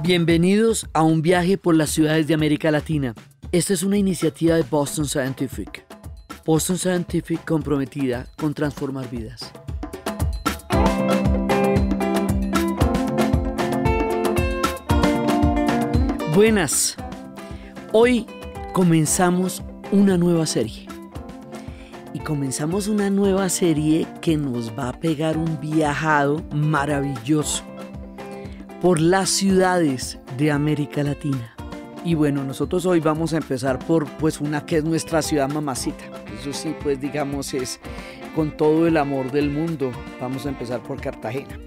Bienvenidos a un viaje por las ciudades de América Latina. Esta es una iniciativa de Boston Scientific. Boston Scientific comprometida con transformar vidas. Buenas. Hoy comenzamos una nueva serie. Y comenzamos una nueva serie que nos va a pegar un viajado maravilloso por las ciudades de América Latina. Y bueno, nosotros hoy vamos a empezar por pues una que es nuestra ciudad mamacita. Eso sí, pues digamos es con todo el amor del mundo. Vamos a empezar por Cartagena.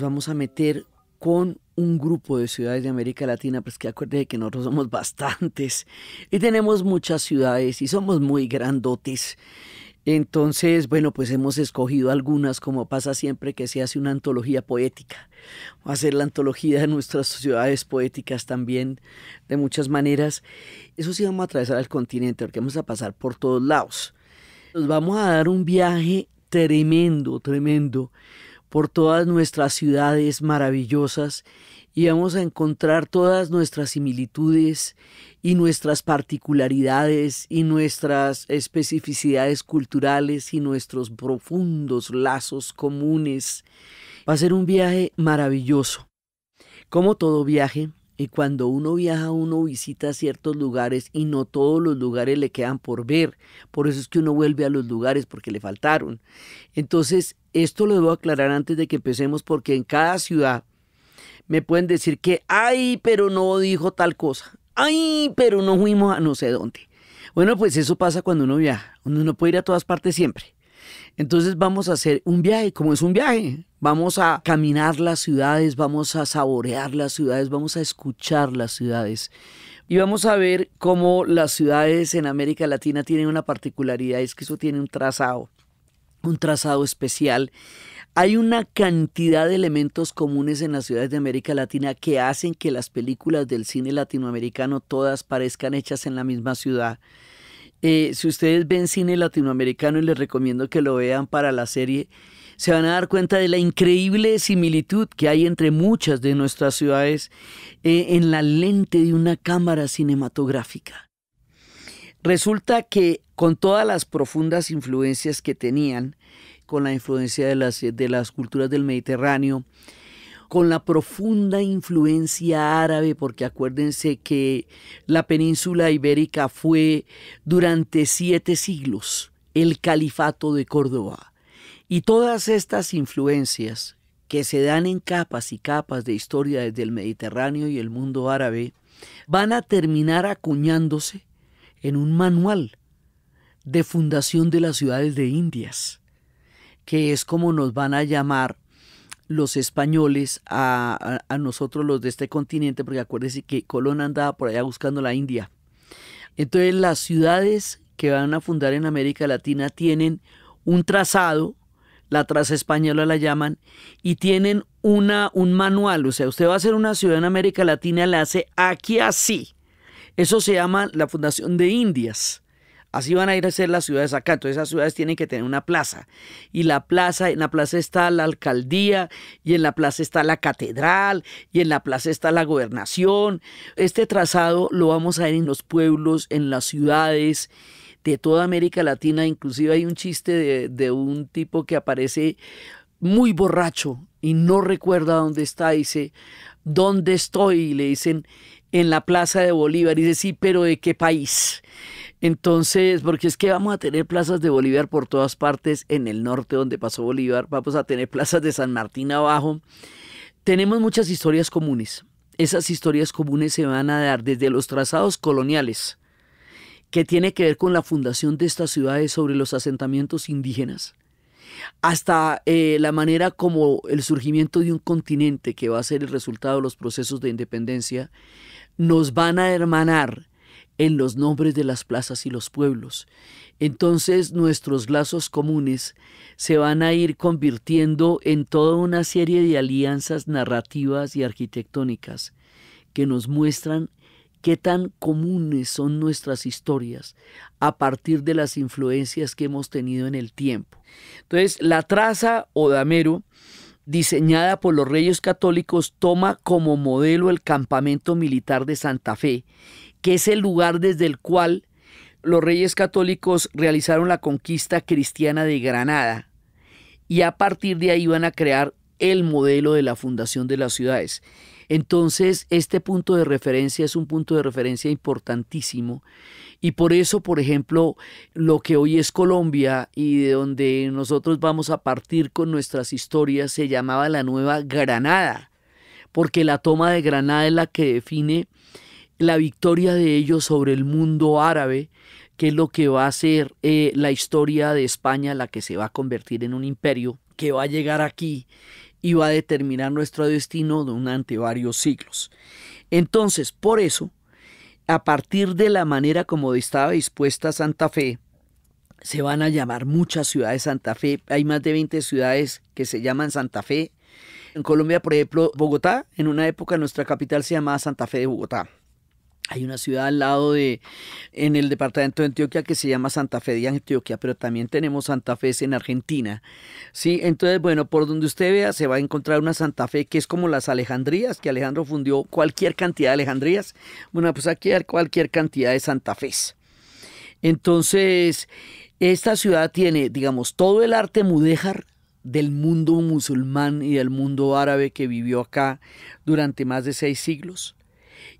vamos a meter con un grupo de ciudades de América Latina, pues que acuérdense que nosotros somos bastantes y tenemos muchas ciudades y somos muy grandotes. Entonces, bueno, pues hemos escogido algunas, como pasa siempre que se hace una antología poética. Va a ser la antología de nuestras ciudades poéticas también, de muchas maneras. Eso sí vamos a atravesar el continente, porque vamos a pasar por todos lados. Nos vamos a dar un viaje tremendo, tremendo por todas nuestras ciudades maravillosas y vamos a encontrar todas nuestras similitudes y nuestras particularidades y nuestras especificidades culturales y nuestros profundos lazos comunes. Va a ser un viaje maravilloso. Como todo viaje, y cuando uno viaja, uno visita ciertos lugares y no todos los lugares le quedan por ver. Por eso es que uno vuelve a los lugares porque le faltaron. Entonces, esto lo debo aclarar antes de que empecemos porque en cada ciudad me pueden decir que, ay, pero no dijo tal cosa. Ay, pero no fuimos a no sé dónde. Bueno, pues eso pasa cuando uno viaja. Uno no puede ir a todas partes siempre. Entonces vamos a hacer un viaje, como es un viaje. Vamos a caminar las ciudades, vamos a saborear las ciudades, vamos a escuchar las ciudades. Y vamos a ver cómo las ciudades en América Latina tienen una particularidad, es que eso tiene un trazado, un trazado especial. Hay una cantidad de elementos comunes en las ciudades de América Latina que hacen que las películas del cine latinoamericano todas parezcan hechas en la misma ciudad. Eh, si ustedes ven cine latinoamericano, y les recomiendo que lo vean para la serie, se van a dar cuenta de la increíble similitud que hay entre muchas de nuestras ciudades eh, en la lente de una cámara cinematográfica. Resulta que con todas las profundas influencias que tenían, con la influencia de las culturas del Mediterráneo, con la profunda influencia árabe, porque acuérdense que la península ibérica fue durante siete siglos el califato de Córdoba. Y todas estas influencias que se dan en capas y capas de historia desde el Mediterráneo y el mundo árabe, van a terminar acuñándose en un manual de fundación de las ciudades de Indias, que es como nos van a llamar los españoles a, nosotros los de este continente, porque acuérdense que Colón andaba por allá buscando la India. Entonces las ciudades que van a fundar en América Latina tienen un trazado, la traza española la llaman, y tienen una, un manual. O sea, usted va a hacer una ciudad en América Latina, la hace aquí así. Eso se llama la Fundación de Indias. Así van a ir a ser las ciudades acá. Entonces esas ciudades tienen que tener una plaza. Y la plaza, en la plaza está la alcaldía, y en la plaza está la catedral, y en la plaza está la gobernación. Este trazado lo vamos a ver en los pueblos, en las ciudades de toda América Latina. Inclusive hay un chiste de, de un tipo que aparece muy borracho y no recuerda dónde está, dice, ¿dónde estoy? Y le dicen, en la Plaza de Bolívar. Y dice, sí, pero ¿de qué país? Entonces, porque es que vamos a tener plazas de Bolívar por todas partes, en el norte donde pasó Bolívar, vamos a tener plazas de San Martín abajo. Tenemos muchas historias comunes. Esas historias comunes se van a dar desde los trazados coloniales, que tiene que ver con la fundación de estas ciudades sobre los asentamientos indígenas, hasta eh, la manera como el surgimiento de un continente que va a ser el resultado de los procesos de independencia nos van a hermanar en los nombres de las plazas y los pueblos. Entonces nuestros lazos comunes se van a ir convirtiendo en toda una serie de alianzas narrativas y arquitectónicas que nos muestran qué tan comunes son nuestras historias a partir de las influencias que hemos tenido en el tiempo. Entonces, la traza o damero diseñada por los reyes católicos, toma como modelo el campamento militar de Santa Fe, que es el lugar desde el cual los reyes católicos realizaron la conquista cristiana de Granada y a partir de ahí van a crear el modelo de la fundación de las ciudades. Entonces, este punto de referencia es un punto de referencia importantísimo y por eso, por ejemplo, lo que hoy es Colombia y de donde nosotros vamos a partir con nuestras historias se llamaba la nueva Granada, porque la toma de Granada es la que define la victoria de ellos sobre el mundo árabe, que es lo que va a ser eh, la historia de España, la que se va a convertir en un imperio, que va a llegar aquí y va a determinar nuestro destino durante varios siglos. Entonces, por eso, a partir de la manera como estaba dispuesta Santa Fe, se van a llamar muchas ciudades Santa Fe. Hay más de 20 ciudades que se llaman Santa Fe. En Colombia, por ejemplo, Bogotá, en una época nuestra capital se llamaba Santa Fe de Bogotá. Hay una ciudad al lado de, en el departamento de Antioquia que se llama Santa Fe de Antioquia, pero también tenemos Santa Fe en Argentina. Sí, entonces, bueno, por donde usted vea se va a encontrar una Santa Fe que es como las Alejandrías, que Alejandro fundió cualquier cantidad de Alejandrías. Bueno, pues aquí hay cualquier cantidad de Santa Fe. Entonces, esta ciudad tiene, digamos, todo el arte mudéjar, del mundo musulmán y del mundo árabe que vivió acá durante más de seis siglos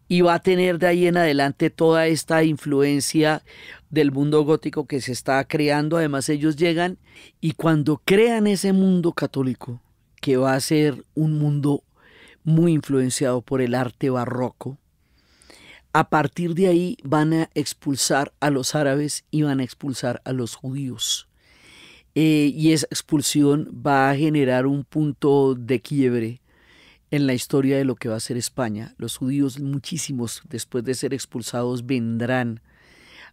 y va a tener de ahí en adelante toda esta influencia del mundo gótico que se está creando. Además ellos llegan y cuando crean ese mundo católico, que va a ser un mundo muy influenciado por el arte barroco, a partir de ahí van a expulsar a los árabes y van a expulsar a los judíos. Eh, y esa expulsión va a generar un punto de quiebre en la historia de lo que va a ser España. Los judíos, muchísimos, después de ser expulsados, vendrán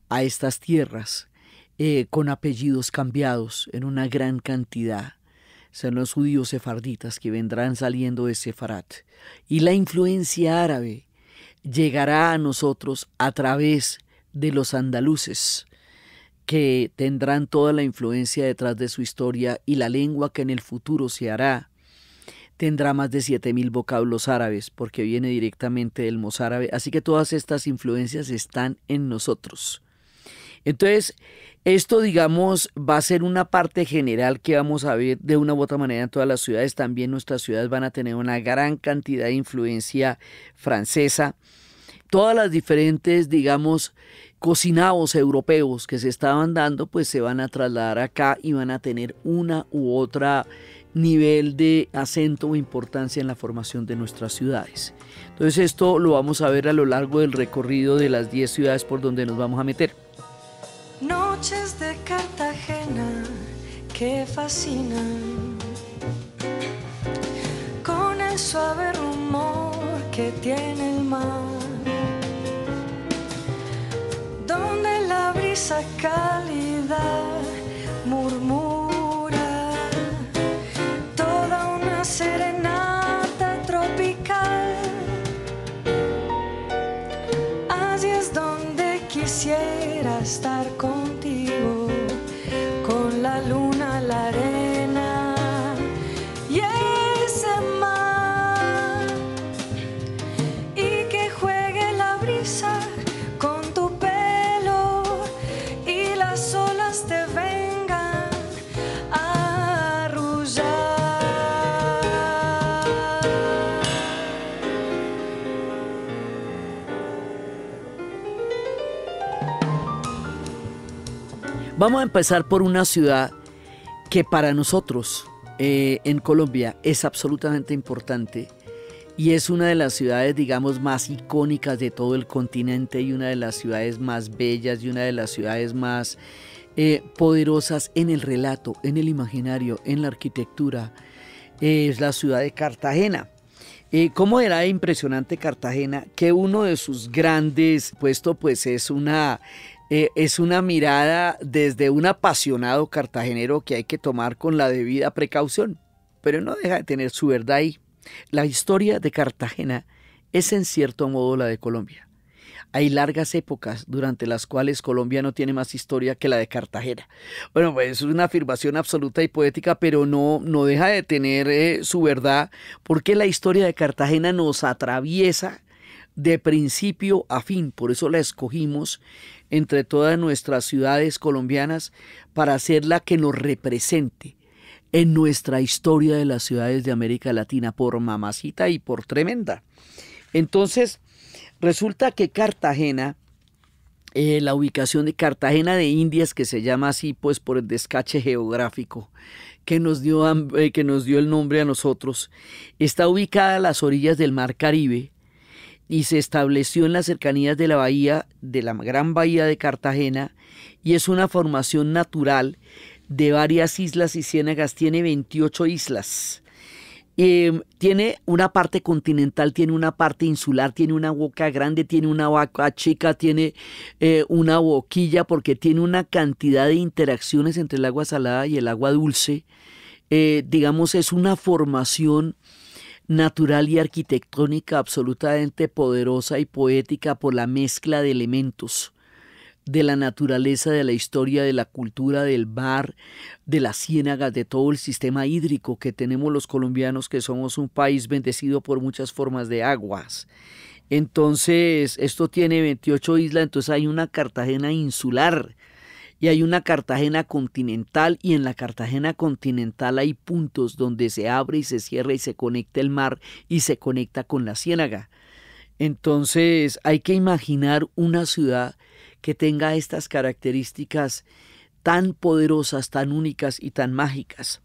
a estas tierras eh, con apellidos cambiados en una gran cantidad. Son los judíos sefarditas que vendrán saliendo de Sefarat. Y la influencia árabe llegará a nosotros a través de los andaluces, que tendrán toda la influencia detrás de su historia y la lengua que en el futuro se hará tendrá más de 7.000 vocablos árabes porque viene directamente del mozárabe. Así que todas estas influencias están en nosotros. Entonces, esto, digamos, va a ser una parte general que vamos a ver de una u otra manera en todas las ciudades. También nuestras ciudades van a tener una gran cantidad de influencia francesa. Todas las diferentes, digamos, cocinados europeos que se estaban dando, pues se van a trasladar acá y van a tener una u otra nivel de acento o importancia en la formación de nuestras ciudades. Entonces esto lo vamos a ver a lo largo del recorrido de las 10 ciudades por donde nos vamos a meter. Noches de Cartagena que fascinan con el suave rumor que tiene el mar, donde la brisa cálida murmura serenata tropical. Así es donde quisiera estar contigo. Vamos a empezar por una ciudad que para nosotros eh, en Colombia es absolutamente importante y es una de las ciudades, digamos, más icónicas de todo el continente y una de las ciudades más bellas y una de las ciudades más eh, poderosas en el relato, en el imaginario, en la arquitectura. Eh, es la ciudad de Cartagena. ¿Cómo era impresionante Cartagena? Que uno de sus grandes puestos pues es una eh, es una mirada desde un apasionado cartagenero que hay que tomar con la debida precaución, pero no deja de tener su verdad ahí. La historia de Cartagena es en cierto modo la de Colombia. Hay largas épocas durante las cuales Colombia no tiene más historia que la de Cartagena. Bueno, pues es una afirmación absoluta y poética, pero no, no deja de tener eh, su verdad, porque la historia de Cartagena nos atraviesa de principio a fin. Por eso la escogimos entre todas nuestras ciudades colombianas para ser la que nos represente en nuestra historia de las ciudades de América Latina por mamacita y por tremenda. Entonces, resulta que Cartagena, eh, la ubicación de Cartagena de Indias, que se llama así pues por el descache geográfico que nos eh, que nos dio el nombre a nosotros, está ubicada a las orillas del Mar Caribe, y se estableció en las cercanías de la bahía, de la gran bahía de Cartagena, y es una formación natural de varias islas y ciénagas, tiene 28 islas. Em, tiene una parte continental, tiene una parte insular, tiene una boca grande, tiene una boca chica, tiene eh, una boquilla, porque tiene una cantidad de interacciones entre el agua salada y el agua dulce. Eh, digamos, es una formación natural y arquitectónica absolutamente poderosa y poética por la mezcla de elementos de la naturaleza, de la historia, de la cultura, del bar, de las ciénagas, de todo el sistema hídrico que tenemos los colombianos, que somos un país bendecido por muchas formas de aguas. Entonces, esto tiene 28 islas, entonces hay una Cartagena insular, y hay una Cartagena continental y en la Cartagena continental hay puntos donde se abre y se cierra y se conecta el mar y se conecta con la ciénaga. Entonces hay que imaginar una ciudad que tenga estas características tan poderosas, tan únicas y tan mágicas.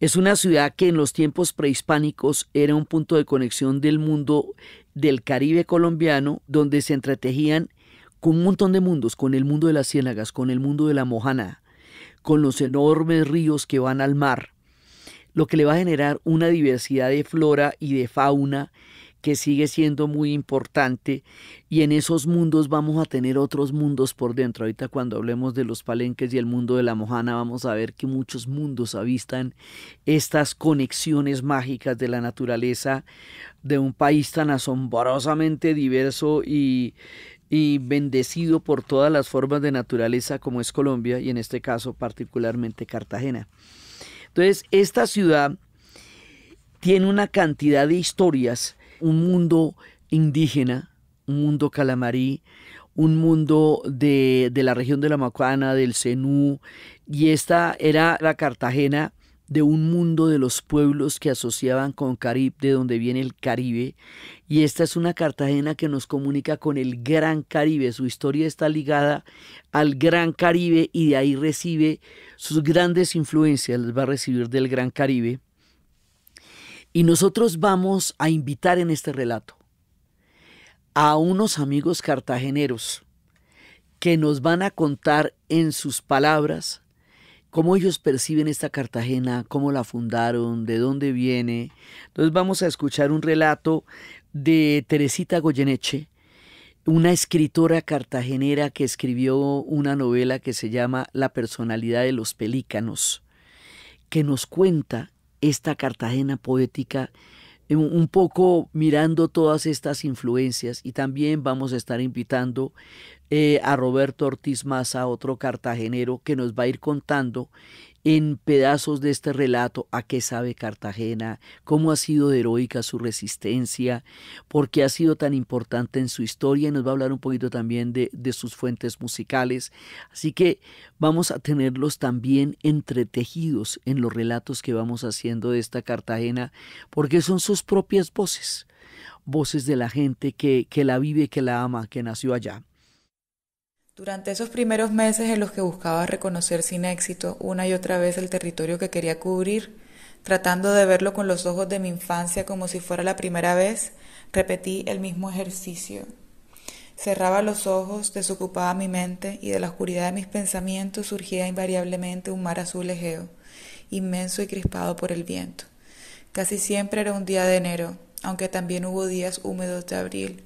Es una ciudad que en los tiempos prehispánicos era un punto de conexión del mundo del Caribe colombiano, donde se entretejían con un montón de mundos, con el mundo de las ciénagas, con el mundo de la mojana, con los enormes ríos que van al mar, lo que le va a generar una diversidad de flora y de fauna que sigue siendo muy importante y en esos mundos vamos a tener otros mundos por dentro. Ahorita cuando hablemos de los palenques y el mundo de la mojana vamos a ver que muchos mundos avistan estas conexiones mágicas de la naturaleza de un país tan asombrosamente diverso y, y bendecido por todas las formas de naturaleza como es Colombia y en este caso particularmente Cartagena. Entonces, esta ciudad tiene una cantidad de historias, un mundo indígena, un mundo calamarí, un mundo de, la región de la Macuana, del Senú, y esta era la Cartagena de un mundo de los pueblos que asociaban con Caribe, de donde viene el Caribe, y esta es una Cartagena que nos comunica con el Gran Caribe. Su historia está ligada al Gran Caribe y de ahí recibe sus grandes influencias, las va a recibir del Gran Caribe. Y nosotros vamos a invitar en este relato a unos amigos cartageneros que nos van a contar en sus palabras cómo ellos perciben esta Cartagena, cómo la fundaron, de dónde viene. Entonces vamos a escuchar un relato de Teresita Goyeneche, una escritora cartagenera que escribió una novela que se llama La personalidad de los pelícanos, que nos cuenta esta Cartagena poética un poco mirando todas estas influencias y también vamos a estar invitando eh, a Roberto Ortiz Maza, otro cartagenero, que nos va a ir contando en pedazos de este relato a qué sabe Cartagena, cómo ha sido heroica su resistencia, por qué ha sido tan importante en su historia y nos va a hablar un poquito también de, sus fuentes musicales. Así que vamos a tenerlos también entretejidos en los relatos que vamos haciendo de esta Cartagena, porque son sus propias voces voces de la gente que, la vive, que la ama, que nació allá. Durante esos primeros meses en los que buscaba reconocer sin éxito una y otra vez el territorio que quería cubrir, tratando de verlo con los ojos de mi infancia como si fuera la primera vez, repetí el mismo ejercicio. Cerraba los ojos, desocupaba mi mente y de la oscuridad de mis pensamientos surgía invariablemente un mar azul ejeo, inmenso y crispado por el viento. Casi siempre era un día de enero, aunque también hubo días húmedos de abril.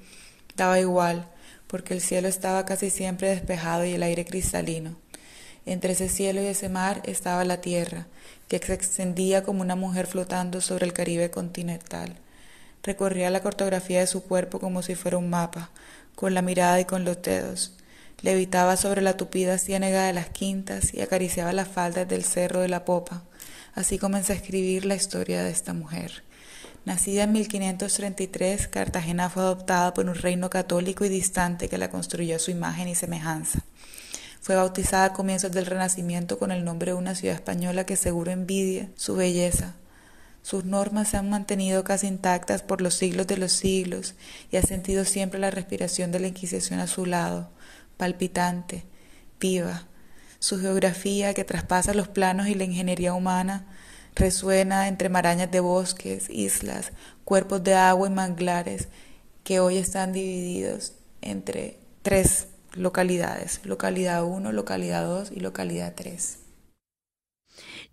Daba igual, porque el cielo estaba casi siempre despejado y el aire cristalino. Entre ese cielo y ese mar estaba la tierra, que se extendía como una mujer flotando sobre el Caribe continental. Recorría la cartografía de su cuerpo como si fuera un mapa, con la mirada y con los dedos. Levitaba sobre la tupida ciénaga de las quintas y acariciaba las faldas del cerro de la popa. Así comenzó a escribir la historia de esta mujer. Nacida en 1533, Cartagena fue adoptada por un reino católico y distante que la construyó a su imagen y semejanza. Fue bautizada a comienzos del Renacimiento con el nombre de una ciudad española que seguro envidia su belleza. Sus normas se han mantenido casi intactas por los siglos de los siglos y ha sentido siempre la respiración de la Inquisición a su lado, palpitante, viva. Su geografía, que traspasa los planos y la ingeniería humana, resuena entre marañas de bosques, islas, cuerpos de agua y manglares que hoy están divididos entre tres localidades, localidad 1, localidad 2 y localidad 3.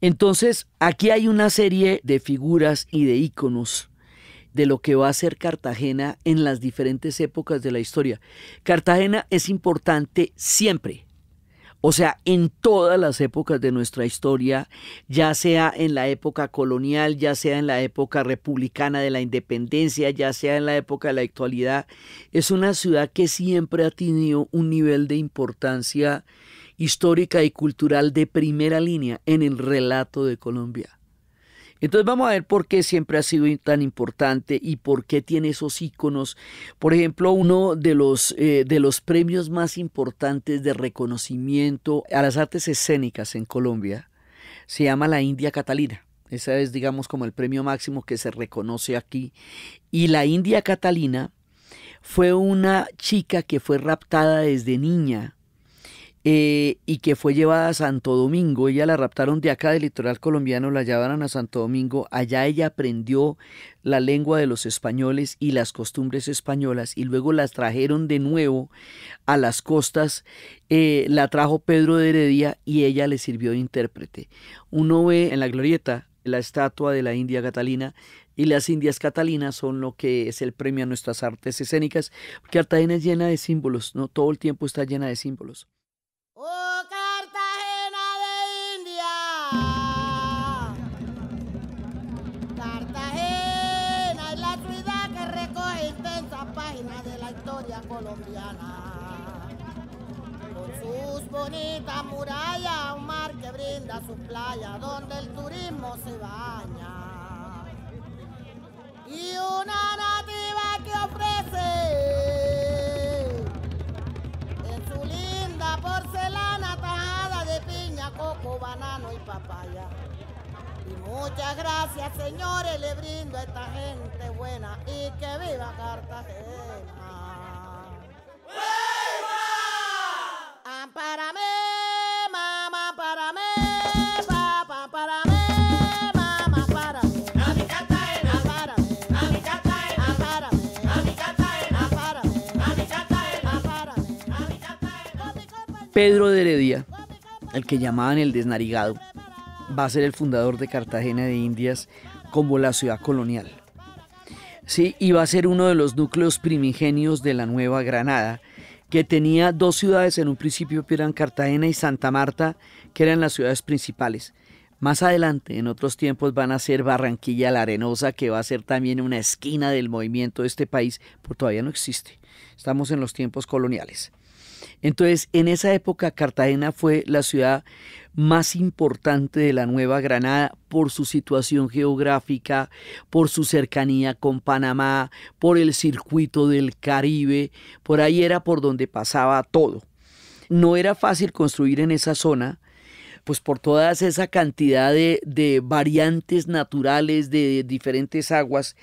Entonces, aquí hay una serie de figuras y de íconos de lo que va a ser Cartagena en las diferentes épocas de la historia. Cartagena es importante siempre, o sea, en todas las épocas de nuestra historia, ya sea en la época colonial, ya sea en la época republicana de la independencia, ya sea en la época de la actualidad, es una ciudad que siempre ha tenido un nivel de importancia histórica y cultural de primera línea en el relato de Colombia. Entonces vamos a ver por qué siempre ha sido tan importante y por qué tiene esos iconos. Por ejemplo, uno de los, eh, de los premios más importantes de reconocimiento a las artes escénicas en Colombia se llama la India Catalina. Ese es, digamos, como el premio máximo que se reconoce aquí. Y la India Catalina fue una chica que fue raptada desde niña eh, y que fue llevada a Santo Domingo. Ella la raptaron de acá del litoral colombiano, la llevaron a Santo Domingo. Allá ella aprendió la lengua de los españoles y las costumbres españolas y luego las trajeron de nuevo a las costas. Eh, la trajo Pedro de Heredia y ella le sirvió de intérprete. Uno ve en la glorieta la estatua de la India Catalina y las Indias Catalinas son lo que es el premio a nuestras artes escénicas. porque Cartagena es llena de símbolos, ¿no? Todo el tiempo está llena de símbolos. bonita muralla, un mar que brinda sus playas donde el turismo se baña. Y una nativa que ofrece en su linda porcelana tajada de piña, coco, banano y papaya. Y muchas gracias señores, le brindo a esta gente buena y que viva Cartagena. Pedro de Heredia, el que llamaban el desnarigado, va a ser el fundador de Cartagena de Indias como la ciudad colonial. Sí, y va a ser uno de los núcleos primigenios de la Nueva Granada, que tenía dos ciudades en un principio, que eran Cartagena y Santa Marta, que eran las ciudades principales. Más adelante, en otros tiempos, van a ser Barranquilla la Arenosa, que va a ser también una esquina del movimiento de este país, porque todavía no existe. Estamos en los tiempos coloniales. Entonces, en esa época Cartagena fue la ciudad más importante de la Nueva Granada por su situación geográfica, por su cercanía con Panamá, por el circuito del Caribe, por ahí era por donde pasaba todo. No era fácil construir en esa zona, pues por toda esa cantidad de, de variantes naturales de diferentes aguas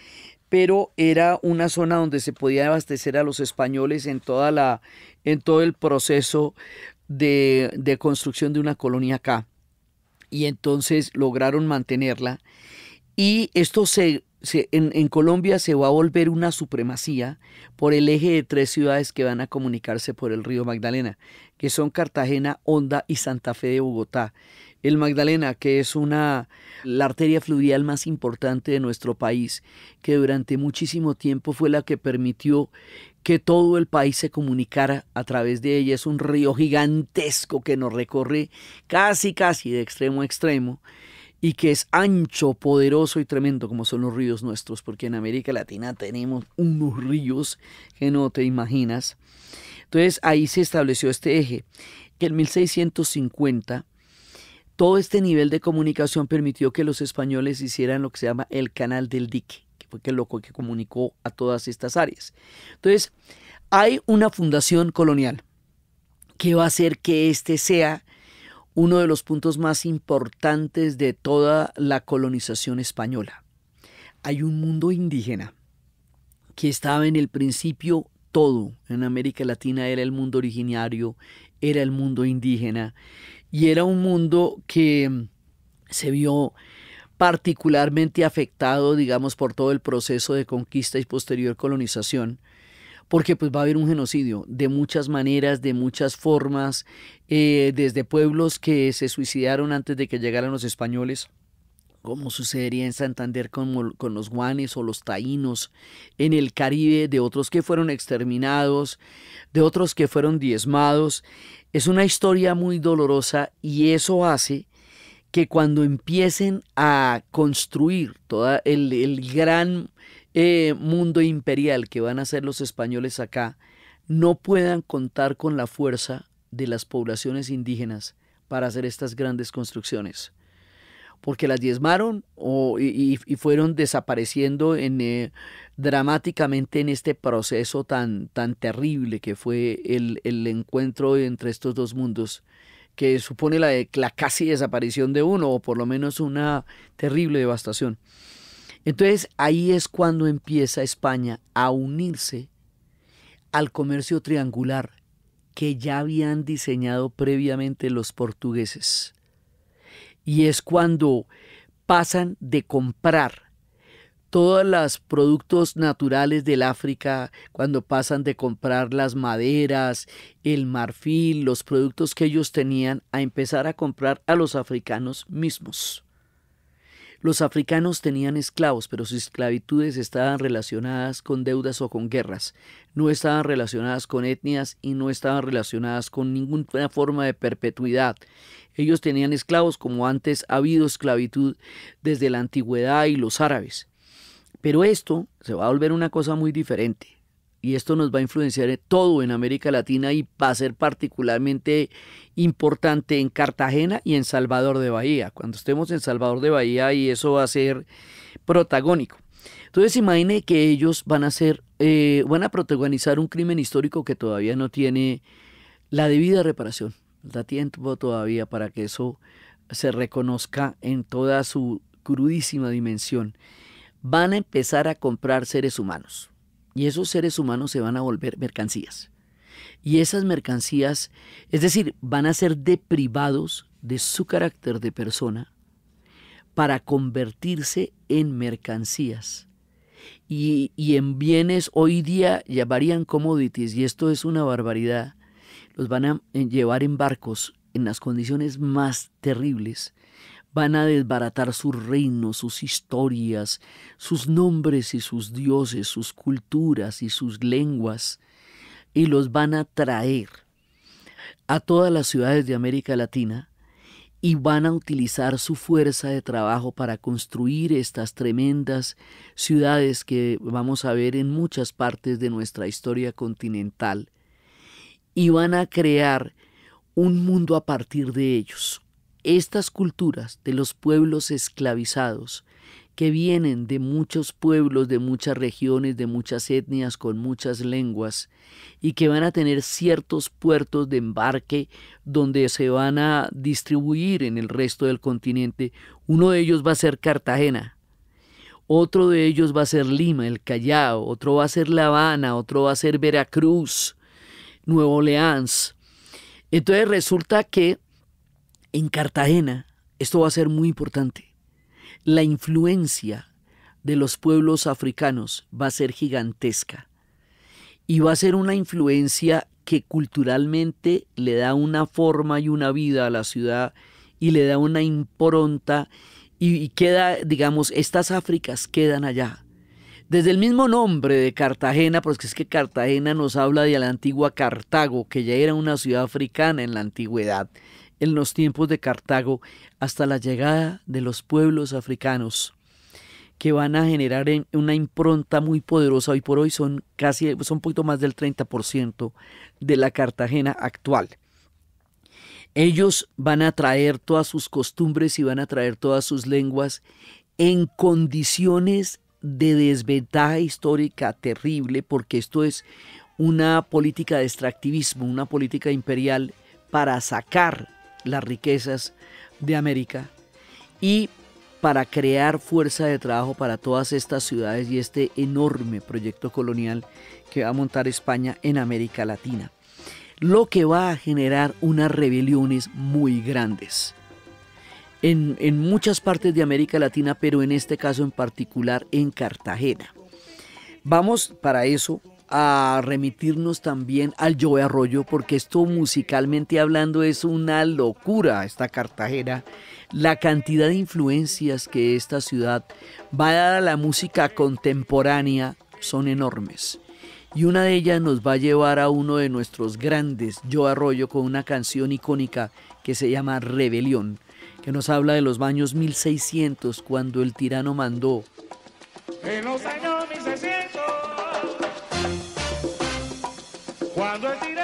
pero era una zona donde se podía abastecer a los españoles en, toda la, en todo el proceso de, construcción de una colonia acá. Y entonces lograron mantenerla. Y esto se, en, en, Colombia se va a volver una supremacía por el eje de tres ciudades que van a comunicarse por el río Magdalena, que son Cartagena, Honda y Santa Fe de Bogotá el Magdalena, que es una la arteria fluvial más importante de nuestro país, que durante muchísimo tiempo fue la que permitió que todo el país se comunicara a través de ella. Es un río gigantesco que nos recorre casi, casi de extremo a extremo y que es ancho, poderoso y tremendo como son los ríos nuestros, porque en América Latina tenemos unos ríos que no te imaginas. Entonces ahí se estableció este eje, que en 1650 todo este nivel de comunicación permitió que los españoles hicieran lo que se llama el canal del dique, que fue el loco que comunicó a todas estas áreas. Entonces, hay una fundación colonial que va a hacer que este sea uno de los puntos más importantes de toda la colonización española. Hay un mundo indígena que estaba en el principio todo en América Latina, era el mundo originario, era el mundo indígena, y era un mundo que mm, se vio particularmente afectado, digamos, por todo el proceso de conquista y posterior colonización, porque pues va a haber un genocidio de muchas maneras, de muchas formas, eh, desde pueblos que se suicidaron antes de que llegaran los españoles, como sucedería en Santander con, con, los guanes o los taínos, en el Caribe, de otros que fueron exterminados, de otros que fueron diezmados, es una historia muy dolorosa y eso hace que cuando empiecen a construir todo el, gran eh, mundo imperial que van a hacer los españoles acá, no puedan contar con la fuerza de las poblaciones indígenas para hacer estas grandes construcciones porque las diezmaron y, fueron desapareciendo eh, dramáticamente en este proceso tan, tan terrible que fue el, el encuentro entre estos dos mundos que supone la, casi desaparición de uno, o por lo menos una terrible devastación. Entonces ahí es cuando empieza España a unirse al comercio triangular que ya habían diseñado previamente los portugueses y es cuando pasan de comprar todos los productos naturales del África, cuando pasan de comprar las maderas, el marfil, los productos que ellos tenían, a empezar a comprar a los africanos mismos. Los africanos tenían esclavos, pero sus esclavitudes estaban relacionadas con deudas o con guerras, no estaban relacionadas con etnias y no estaban relacionadas con ninguna forma de perpetuidad. Ellos tenían esclavos como antes ha habido esclavitud desde la antigüedad y los árabes. Pero esto se va a volver una cosa muy diferente y esto nos va a influenciar en todo en América Latina y va a ser particularmente importante en Cartagena y en Salvador de Bahía, cuando estemos en Salvador de Bahía y eso va a ser protagónico. Entonces imagine que ellos van a ser, eh, van a protagonizar un crimen histórico que todavía no tiene la debida reparación, da tiempo todavía para que eso se reconozca en toda su crudísima dimensión. Van a empezar a comprar seres humanos y esos seres humanos se van a volver mercancías. Y esas mercancías, es decir, van a ser deprivados de su carácter de persona para convertirse en mercancías. Y, y en bienes hoy día llamarían commodities, y esto es una barbaridad. Los van a llevar en barcos en las condiciones más terribles van a desbaratar sus reinos, sus historias, sus nombres y sus dioses, sus culturas y sus lenguas, y los van a traer a todas las ciudades de América Latina y van a utilizar su fuerza de trabajo para construir estas tremendas ciudades que vamos a ver en muchas partes de nuestra historia continental y van a crear un mundo a partir de ellos, estas culturas de los pueblos esclavizados, que vienen de muchos pueblos, de muchas regiones, de muchas etnias, con muchas lenguas, y que van a tener ciertos puertos de embarque donde se van a distribuir en el resto del continente. Uno de ellos va a ser Cartagena, otro de ellos va a ser Lima, el Callao, otro va a ser La Habana, otro va a ser Veracruz, Nuevo León. Entonces resulta que en Cartagena, esto va a ser muy importante, la influencia de los pueblos africanos va a ser gigantesca y va a ser una influencia que culturalmente le da una forma y una vida a la ciudad y le da una impronta y, queda, digamos, estas Áfricas quedan allá. Desde el mismo nombre de Cartagena, porque es que Cartagena nos habla de la antigua Cartago, que ya era una ciudad africana en la antigüedad en los tiempos de Cartago hasta la llegada de los pueblos africanos que van a generar una impronta muy poderosa hoy por hoy son casi son un poquito más del 30% de la Cartagena actual. Ellos van a traer todas sus costumbres y van a traer todas sus lenguas en condiciones de desventaja histórica terrible porque esto es una política de extractivismo, una política imperial para sacar las riquezas de América y para crear fuerza de trabajo para todas estas ciudades y este enorme proyecto colonial que va a montar España en América Latina, lo que va a generar unas rebeliones muy grandes. En, en muchas partes de América Latina, pero en este caso en particular en Cartagena. Vamos para eso a remitirnos también al Yo Arroyo, porque esto musicalmente hablando es una locura, esta Cartagena. La cantidad de influencias que esta ciudad va a dar a la música contemporánea son enormes. Y una de ellas nos va a llevar a uno de nuestros grandes, Yo Arroyo, con una canción icónica que se llama Rebelión, que nos habla de los años 1600, cuando el tirano mandó. los años Quando a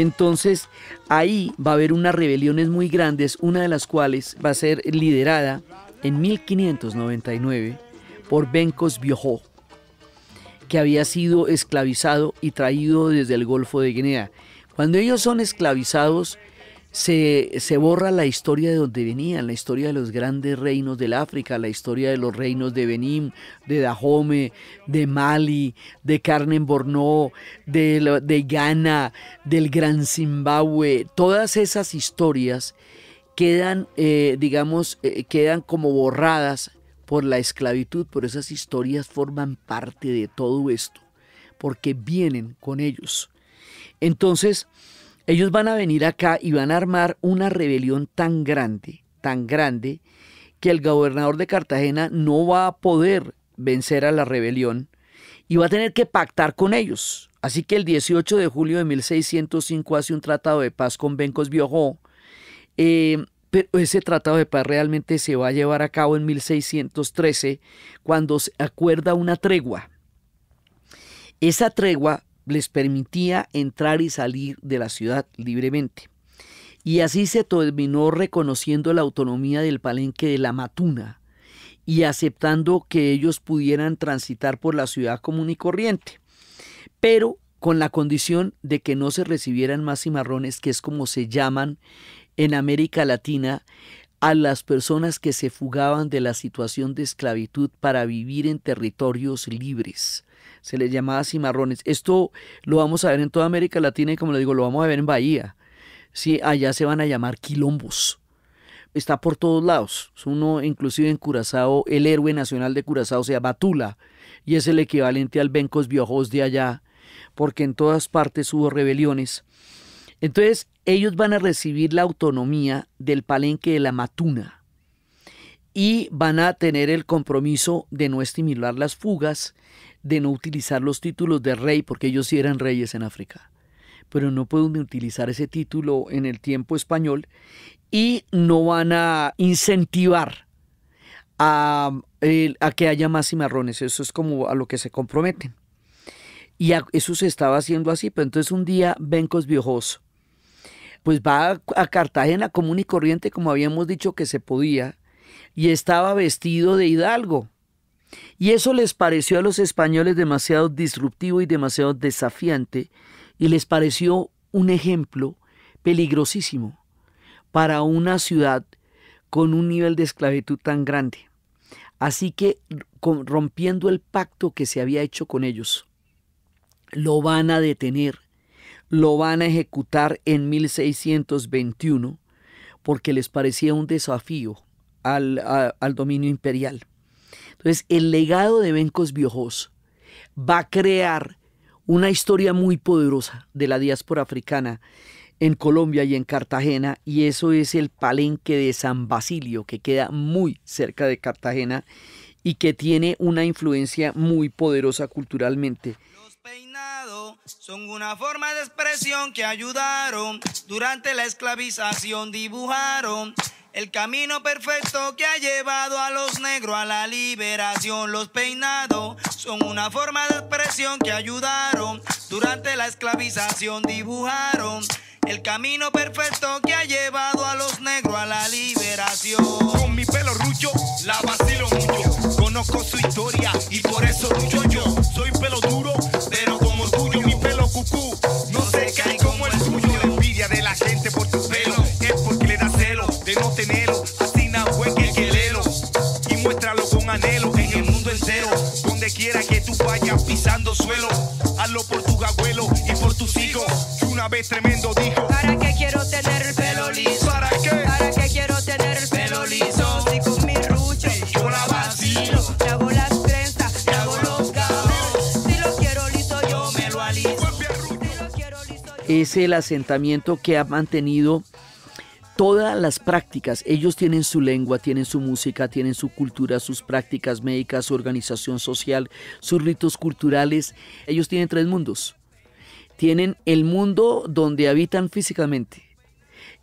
Entonces, ahí va a haber unas rebeliones muy grandes, una de las cuales va a ser liderada en 1599 por Bencos Biojó, que había sido esclavizado y traído desde el Golfo de Guinea. Cuando ellos son esclavizados, se, borra la historia de donde venían, la historia de los grandes reinos del África, la historia de los reinos de Benín, de Dahomey, de Mali, de Carmen Borno, de, Ghana, del Gran Zimbabue. Todas esas historias quedan, eh, digamos, eh, quedan como borradas por la esclavitud, pero esas historias forman parte de todo esto, porque vienen con ellos. Entonces, ellos van a venir acá y van a armar una rebelión tan grande, tan grande, que el gobernador de Cartagena no va a poder vencer a la rebelión y va a tener que pactar con ellos. Así que el 18 de julio de 1605 hace un tratado de paz con Bencos Biojó, eh, pero ese tratado de paz realmente se va a llevar a cabo en 1613 cuando se acuerda una tregua. Esa tregua les permitía entrar y salir de la ciudad libremente. Y así se terminó reconociendo la autonomía del palenque de la Matuna y aceptando que ellos pudieran transitar por la ciudad común y corriente, pero con la condición de que no se recibieran más cimarrones, que es como se llaman en América Latina a las personas que se fugaban de la situación de esclavitud para vivir en territorios libres se les llamaba cimarrones. Esto lo vamos a ver en toda América Latina y como le digo, lo vamos a ver en Bahía. si allá se van a llamar quilombos. Está por todos lados. Uno, inclusive en Curazao, el héroe nacional de Curazao se llama Batula y es el equivalente al Bencos Biojos de allá, porque en todas partes hubo rebeliones. Entonces, ellos van a recibir la autonomía del palenque de la Matuna y van a tener el compromiso de no estimular las fugas de no utilizar los títulos de rey, porque ellos sí eran reyes en África, pero no pueden utilizar ese título en el tiempo español y no van a incentivar a, a que haya más cimarrones, eso es como a lo que se comprometen. Y eso se estaba haciendo así, pero entonces un día Bencos Viojoso pues va a Cartagena común y corriente como habíamos dicho que se podía, y estaba vestido de hidalgo. Y eso les pareció a los españoles demasiado disruptivo y demasiado desafiante, y les pareció un ejemplo peligrosísimo para una ciudad con un nivel de esclavitud tan grande. Así que rompiendo el pacto que se había hecho con ellos, lo van a detener, lo van a ejecutar en 1621, porque les parecía un desafío al, al dominio imperial. Entonces, el legado de Bencos Biojos va a crear una historia muy poderosa de la diáspora africana en Colombia y en Cartagena, y eso es el palenque de San Basilio, que queda muy cerca de Cartagena y que tiene una influencia muy poderosa culturalmente. Los peinados son una forma de expresión que ayudaron durante la esclavización, dibujaron el camino perfecto que ha llevado a los negros a la liberación. Los peinados son una forma de expresión que ayudaron durante la esclavización. Dibujaron el camino perfecto que ha llevado a los negros a la liberación. Con mi pelo rucho, la vacilo mucho. Conozco su historia y por eso lucho yo. Soy pelo duro, pero como tuyo Mi pelo cucú no se cae como el suyo. no tenerlo. Así na fue que querelo y muéstralo con anhelo en el mundo entero. Donde quiera que tú vayas pisando suelo, hazlo por tu abuelo y por tus hijos. Que una vez tremendo dijo: ¿Para qué quiero tener el pelo liso? ¿Para qué? ¿Para qué quiero tener el pelo liso? Si con mi rucho yo la vacilo, te hago las trenzas, te hago los cabos. Si lo quiero liso, yo me lo aliso. Si lo quiero liso, yo... Es el asentamiento que ha mantenido todas las prácticas, ellos tienen su lengua, tienen su música, tienen su cultura, sus prácticas médicas, su organización social, sus ritos culturales, ellos tienen tres mundos. Tienen el mundo donde habitan físicamente,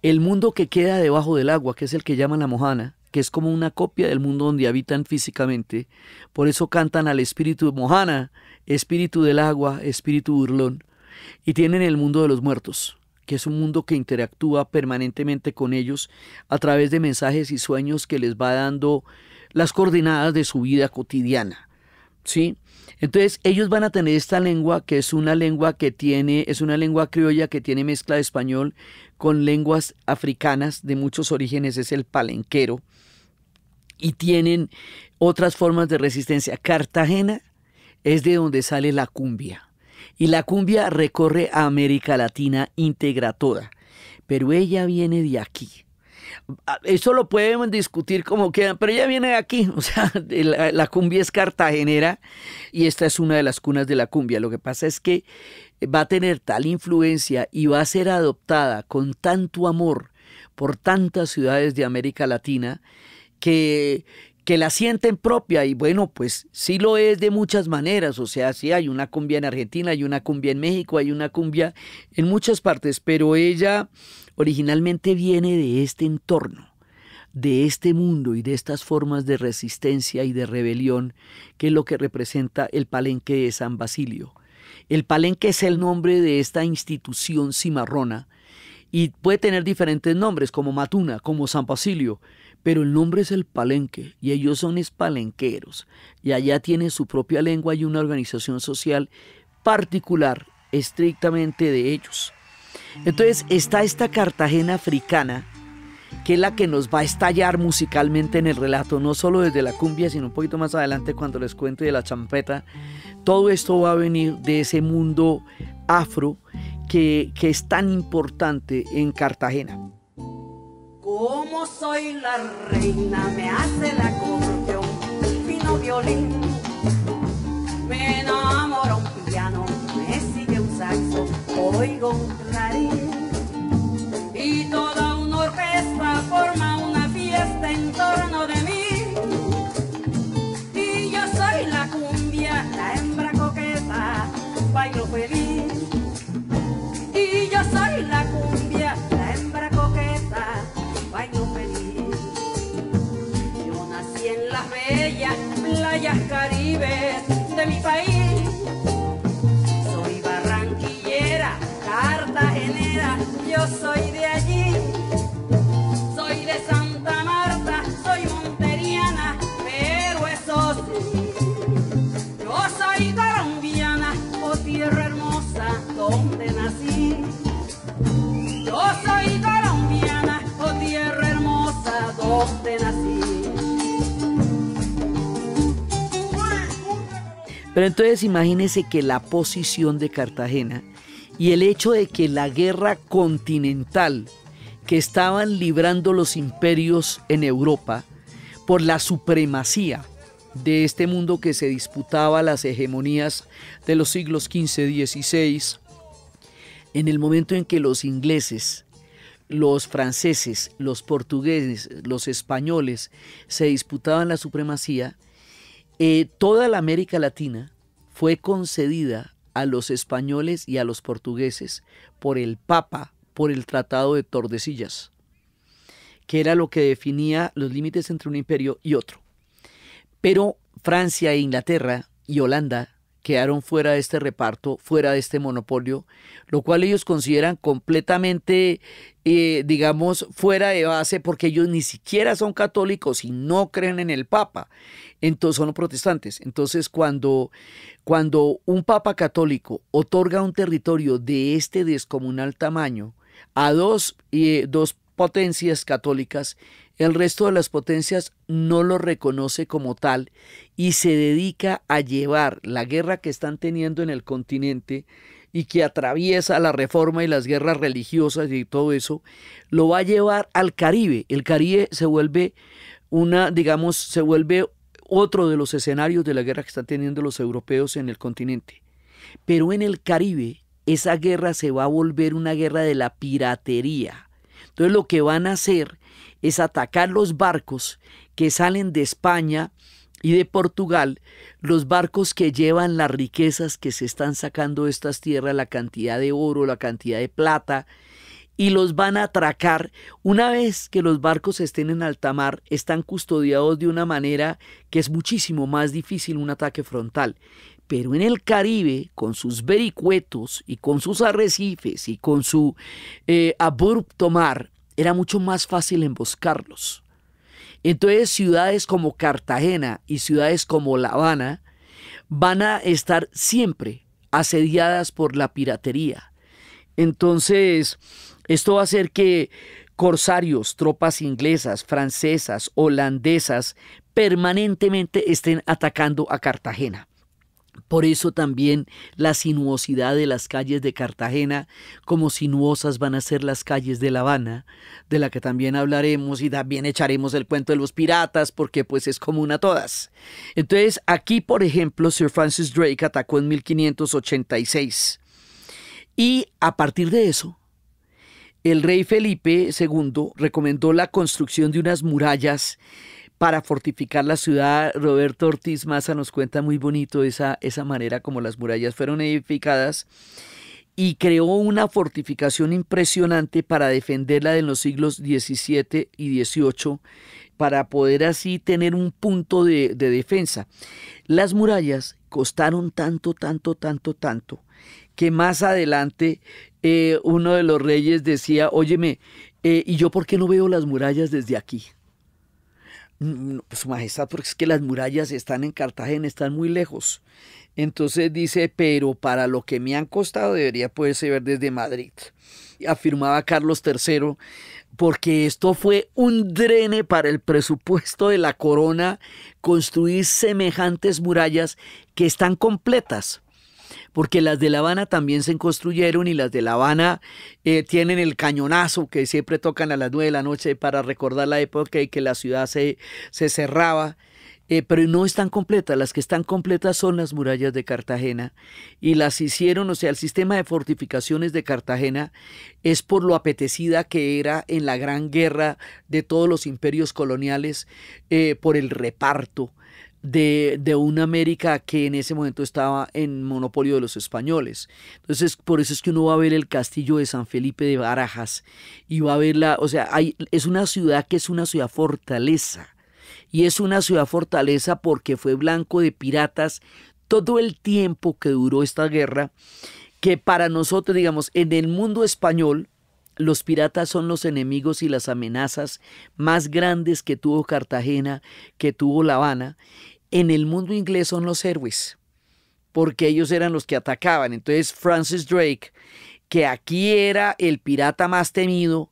el mundo que queda debajo del agua, que es el que llaman la mojana, que es como una copia del mundo donde habitan físicamente, por eso cantan al espíritu mojana, espíritu del agua, espíritu burlón, y tienen el mundo de los muertos que es un mundo que interactúa permanentemente con ellos a través de mensajes y sueños que les va dando las coordenadas de su vida cotidiana. ¿Sí? Entonces, ellos van a tener esta lengua que es una lengua que tiene, es una lengua criolla que tiene mezcla de español con lenguas africanas de muchos orígenes, es el palenquero, y tienen otras formas de resistencia. Cartagena es de donde sale la cumbia. Y la cumbia recorre a América Latina integra toda. Pero ella viene de aquí. Ah, eso lo podemos discutir como quieran, pero ella viene de aquí. O sea, la, cumbia es cartagenera y esta es una de las cunas de la cumbia. Lo que pasa es que va a tener tal influencia y va a ser adoptada con tanto amor por tantas ciudades de América Latina que, que la sienten propia y bueno, pues sí lo es de muchas maneras, o sea, sí hay una cumbia en Argentina, hay una cumbia en México, hay una cumbia en muchas partes, pero ella originalmente viene de este entorno, de este mundo y de estas formas de resistencia y de rebelión que es lo que representa el palenque de San Basilio. El palenque es el nombre de esta institución cimarrona y puede tener diferentes nombres como Matuna, como San Basilio, pero el nombre es el palenque y ellos son espalenqueros y allá tiene su propia lengua y una organización social particular estrictamente de ellos. Entonces está esta Cartagena africana que es la que nos va a estallar musicalmente en el relato, no solo desde la cumbia, sino un poquito más adelante cuando les cuente de la champeta. Todo esto va a venir de ese mundo afro que es tan importante en Cartagena. Como soy la reina, me hace la corte fino violín. Me enamoro un piano, me sigue un saxo, oigo un clarín. Y todo de mi país. Soy barranquillera, cartagenera, yo soy de allí. Soy de Santa Marta, soy monteriana, pero eso sí. Yo soy colombiana, oh tierra hermosa, donde nací. Yo soy colombiana, oh tierra hermosa, donde nací. Pero entonces imagínense que la posición de Cartagena y el hecho de que la guerra continental que estaban librando los imperios en Europa por la supremacía de este mundo que se disputaba las hegemonías de los siglos XV, XVI, en el momento en que los ingleses, los franceses, los portugueses, los españoles se disputaban la supremacía, eh, toda la América Latina fue concedida a los españoles y a los portugueses por el Papa, por el Tratado de Tordesillas, que era lo que definía los límites entre un imperio y otro. Pero Francia e Inglaterra y Holanda quedaron fuera de este reparto, fuera de este monopolio, lo cual ellos consideran completamente, eh, digamos, fuera de base porque ellos ni siquiera son católicos y no creen en el Papa. Entonces son protestantes. Entonces cuando, cuando un Papa católico otorga un territorio de este descomunal tamaño a dos, eh, dos potencias católicas, el resto de las potencias no lo reconoce como tal y se dedica a llevar la guerra que están teniendo en el continente y que atraviesa la reforma y las guerras religiosas y todo eso, lo va a llevar al Caribe. El Caribe se vuelve una, digamos, se vuelve otro de los escenarios de la guerra que están teniendo los europeos en el continente. Pero en el Caribe esa guerra se va a volver una guerra de la piratería. Entonces lo que van a hacer es atacar los barcos que salen de España y de Portugal, los barcos que llevan las riquezas que se están sacando de estas tierras, la cantidad de oro, la cantidad de plata, y los van a atracar. Una vez que los barcos estén en alta mar, están custodiados de una manera que es muchísimo más difícil un ataque frontal. Pero en el Caribe, con sus vericuetos y con sus arrecifes y con su eh, abrupto mar, era mucho más fácil emboscarlos. Entonces ciudades como Cartagena y ciudades como La Habana van a estar siempre asediadas por la piratería. Entonces, esto va a hacer que corsarios, tropas inglesas, francesas, holandesas, permanentemente estén atacando a Cartagena. Por eso también la sinuosidad de las calles de Cartagena, como sinuosas van a ser las calles de La Habana, de la que también hablaremos y también echaremos el cuento de los piratas, porque pues es común a todas. Entonces, aquí, por ejemplo, Sir Francis Drake atacó en 1586. Y a partir de eso, el rey Felipe II recomendó la construcción de unas murallas para fortificar la ciudad. Roberto Ortiz Maza nos cuenta muy bonito esa, esa manera como las murallas fueron edificadas y creó una fortificación impresionante para defenderla en los siglos XVII y XVIII, para poder así tener un punto de, defensa. Las murallas costaron tanto, tanto, tanto, tanto, que más adelante eh, uno de los reyes decía, óyeme, eh, ¿y yo por qué no veo las murallas desde aquí? Mm, mm, pues, su Majestad, porque es que las murallas están en Cartagena, están muy lejos. Entonces dice, pero para lo que me han costado debería poderse ver desde Madrid, afirmaba Carlos III, porque esto fue un drene para el presupuesto de la corona construir semejantes murallas que están completas porque las de La Habana también se construyeron y las de La Habana eh, tienen el cañonazo que siempre tocan a las nueve de la noche para recordar la época en que la ciudad se, cerraba. Eh, pero no están completas. Las que están completas son las murallas de Cartagena y las hicieron, o sea, el sistema de fortificaciones de Cartagena es por lo apetecida que era en la gran guerra de todos los imperios coloniales eh, por el reparto de, una América que en ese momento estaba en monopolio de los españoles. Entonces, por eso es que uno va a ver el castillo de San Felipe de Barajas y va a ver o sea, hay, es una ciudad que es una ciudad fortaleza. Y es una ciudad fortaleza porque fue blanco de piratas todo el tiempo que duró esta guerra, que para nosotros, digamos, en el mundo español, los piratas son los enemigos y las amenazas más grandes que tuvo Cartagena, que tuvo La Habana, en el mundo inglés son los héroes, porque ellos eran los que atacaban. Entonces Francis Drake, que aquí era el pirata más temido,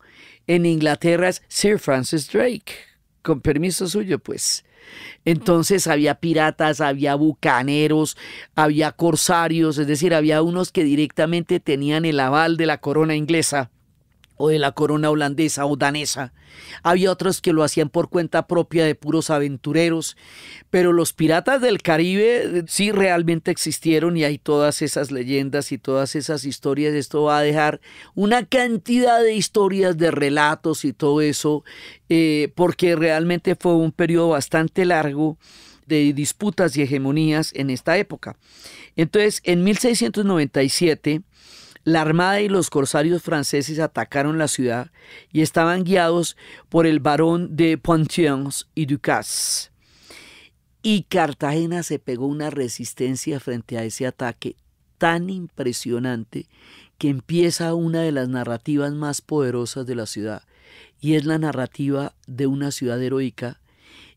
en Inglaterra es Sir Francis Drake, con permiso suyo pues. Entonces había piratas, había bucaneros, había corsarios, es decir, había unos que directamente tenían el aval de la corona inglesa o de la corona holandesa o danesa. Había otros que lo hacían por cuenta propia de puros aventureros, pero los piratas del Caribe eh, sí realmente existieron y hay todas esas leyendas y todas esas historias. Esto va a dejar una cantidad de historias, de relatos y todo eso, eh, porque realmente fue un periodo bastante largo de disputas y hegemonías en esta época. Entonces, en 1697, la Armada y los corsarios franceses atacaron la ciudad y estaban guiados por el barón de Pontiens y Ducasse. Y Cartagena se pegó una resistencia frente a ese ataque tan impresionante que empieza una de las narrativas más poderosas de la ciudad, y es la narrativa de una ciudad heroica,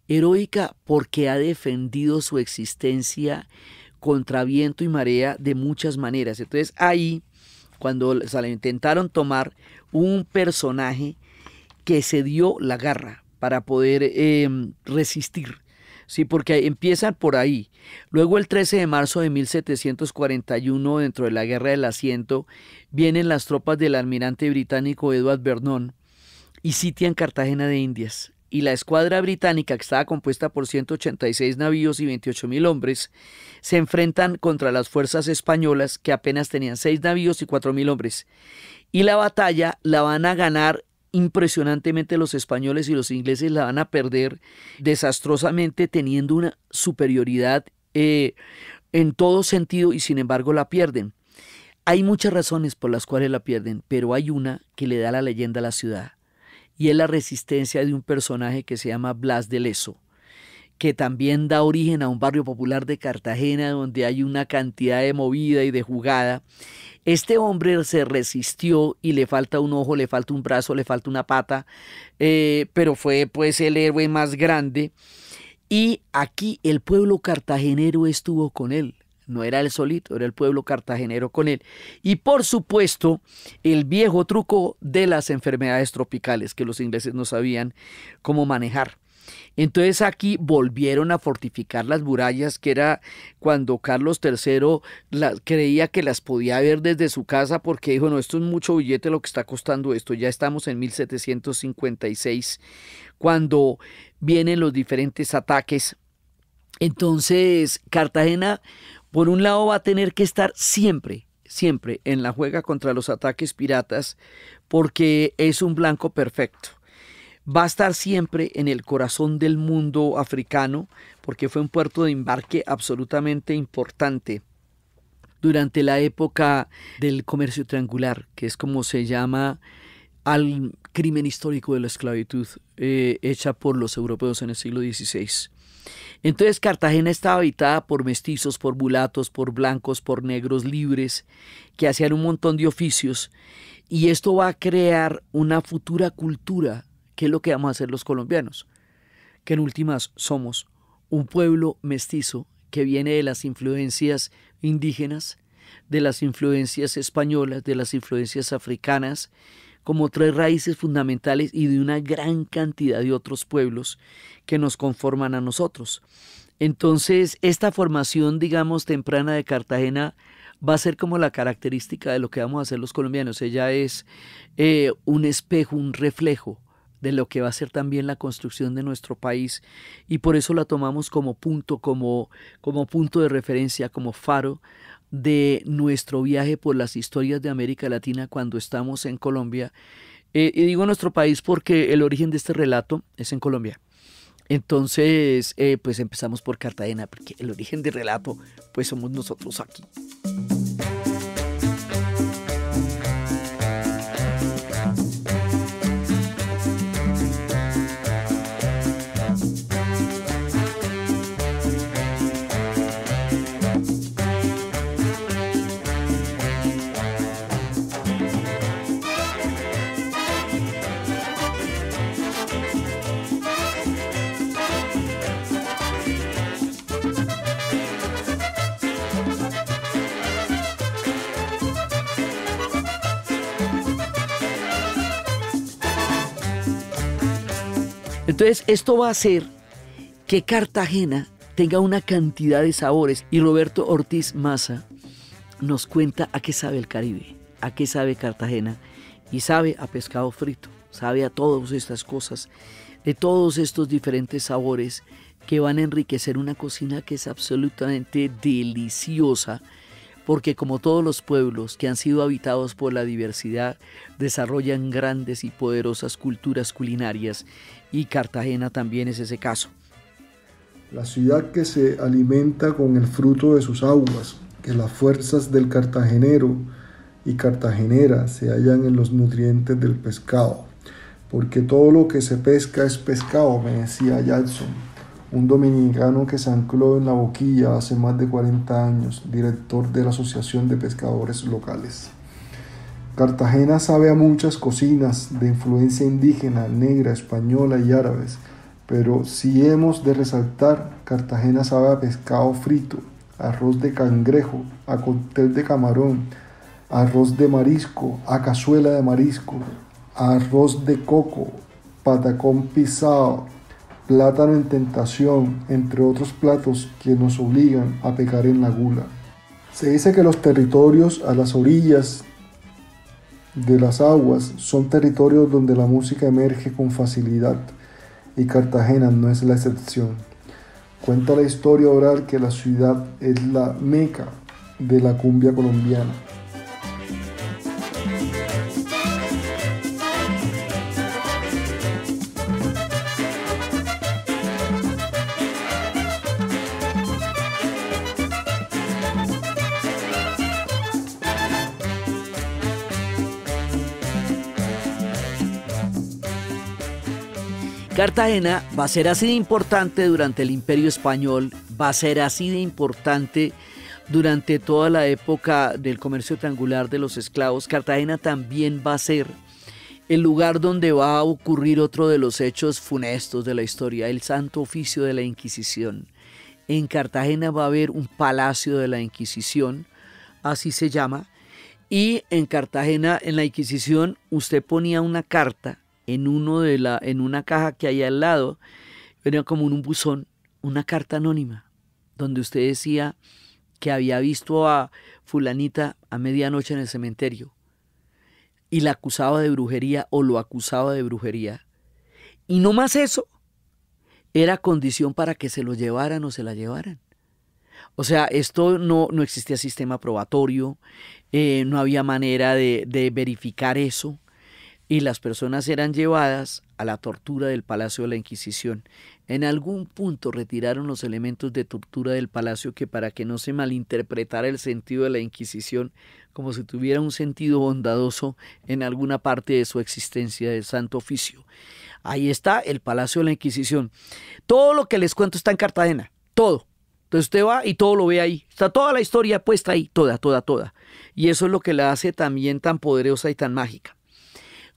heroica porque ha defendido su existencia contra viento y marea de muchas maneras. Entonces ahí cuando intentaron tomar un personaje que se dio la garra para poder em, resistir. Sí, porque empiezan por ahí. Luego el 13 de marzo de 1741, dentro de la Guerra del Asiento, vienen las tropas del almirante británico Edward Vernon y sitian Cartagena de Indias y la escuadra británica, que estaba compuesta por 186 navíos y 28 mil hombres, se enfrentan contra las fuerzas españolas, que apenas tenían 6 navíos y 4 mil hombres. Y la batalla la van a ganar impresionantemente los españoles y los ingleses, la van a perder desastrosamente teniendo una superioridad eh, en todo sentido y sin embargo la pierden. Hay muchas razones por las cuales la pierden, pero hay una que le da la leyenda a la ciudad y es la resistencia de un personaje que se llama Blas de Leso, que también da origen a un barrio popular de Cartagena donde hay una cantidad de movida y de jugada. Este hombre se resistió y le falta un ojo, le falta un brazo, le falta una pata, eh, pero fue pues el héroe más grande. Y aquí el pueblo cartagenero estuvo con él. No era el solito, era el pueblo cartagenero con él. Y por supuesto, el viejo truco de las enfermedades tropicales que los ingleses no sabían cómo manejar. Entonces aquí volvieron a fortificar las murallas, que era cuando Carlos III creía que las podía ver desde su casa porque dijo, no, esto es mucho billete lo que está costando esto. Ya estamos en 1756, cuando vienen los diferentes ataques. Entonces, Cartagena por un lado va a tener que estar siempre, siempre en la juega contra los ataques piratas, porque es un blanco perfecto. Va a estar siempre en el corazón del mundo africano, porque fue un puerto de embarque absolutamente importante durante la época del comercio triangular, que es como se llama al crimen histórico de la esclavitud eh, hecha por los europeos en el siglo XVI. Entonces Cartagena estaba habitada por mestizos, por mulatos, por blancos, por negros libres, que hacían un montón de oficios. Y esto va a crear una futura cultura, que es lo que vamos a hacer los colombianos, que en últimas somos un pueblo mestizo que viene de las influencias indígenas, de las influencias españolas, de las influencias africanas, como tres raíces fundamentales y de una gran cantidad de otros pueblos que nos conforman a nosotros. Entonces, esta formación, digamos, temprana de Cartagena va a ser como la característica de lo que vamos a hacer los colombianos. Ella es eh, un espejo, un reflejo de lo que va a ser también la construcción de nuestro país y por eso la tomamos como punto, como, como punto de referencia, como faro de nuestro viaje por las historias de América Latina cuando estamos en Colombia. Eh, y digo nuestro país porque el origen de este relato es en Colombia. Entonces, eh, pues empezamos por Cartagena, porque el origen del relato, pues somos nosotros aquí. Entonces, esto va a hacer que Cartagena tenga una cantidad de sabores. Y Roberto Ortiz Maza nos cuenta a qué sabe el Caribe, a qué sabe Cartagena. Y sabe a pescado frito, sabe a todas estas cosas, de todos estos diferentes sabores que van a enriquecer una cocina que es absolutamente deliciosa porque como todos los pueblos que han sido habitados por la diversidad, desarrollan grandes y poderosas culturas culinarias y Cartagena también es ese caso. La ciudad que se alimenta con el fruto de sus aguas, que las fuerzas del cartagenero y cartagenera se hallan en los nutrientes del pescado, porque todo lo que se pesca es pescado, me decía Jackson, un dominicano que se ancló en la boquilla hace más de 40 años, director de la Asociación de Pescadores Locales. Cartagena sabe a muchas cocinas de influencia indígena, negra, española y árabes, pero si hemos de resaltar, Cartagena sabe a pescado frito, arroz de cangrejo, a cóctel de camarón, arroz de marisco, a cazuela de marisco, arroz de coco, patacón pisado, plátano en tentación, entre otros platos que nos obligan a pecar en la gula. Se dice que los territorios a las orillas de las aguas son territorios donde la música emerge con facilidad y Cartagena no es la excepción. Cuenta la historia oral que la ciudad es la meca de la cumbia colombiana. Cartagena va a ser así de importante durante el Imperio Español, va a ser así de importante durante toda la época del comercio triangular de los esclavos. Cartagena también va a ser el lugar donde va a ocurrir otro de los hechos funestos de la historia, el santo oficio de la Inquisición. En Cartagena va a haber un palacio de la Inquisición, así se llama, y en Cartagena, en la Inquisición, usted ponía una carta en, uno de la, en una caja que hay al lado, venía como en un buzón, una carta anónima, donde usted decía que había visto a fulanita a medianoche en el cementerio y la acusaba de brujería o lo acusaba de brujería. Y no más eso, era condición para que se lo llevaran o se la llevaran. O sea, esto no, no existía sistema probatorio, eh, no había manera de verificar eso y las personas eran llevadas a la tortura del Palacio de la Inquisición. En algún punto retiraron los elementos de tortura del palacio que para que no se malinterpretara el sentido de la Inquisición como si tuviera un sentido bondadoso en alguna parte de su existencia de Santo Oficio. Ahí está el Palacio de la Inquisición. Todo lo que les cuento está en Cartagena, todo. Entonces usted va y todo lo ve ahí. Está toda la historia puesta ahí, toda, toda, toda. Y eso es lo que la hace también tan poderosa y tan mágica.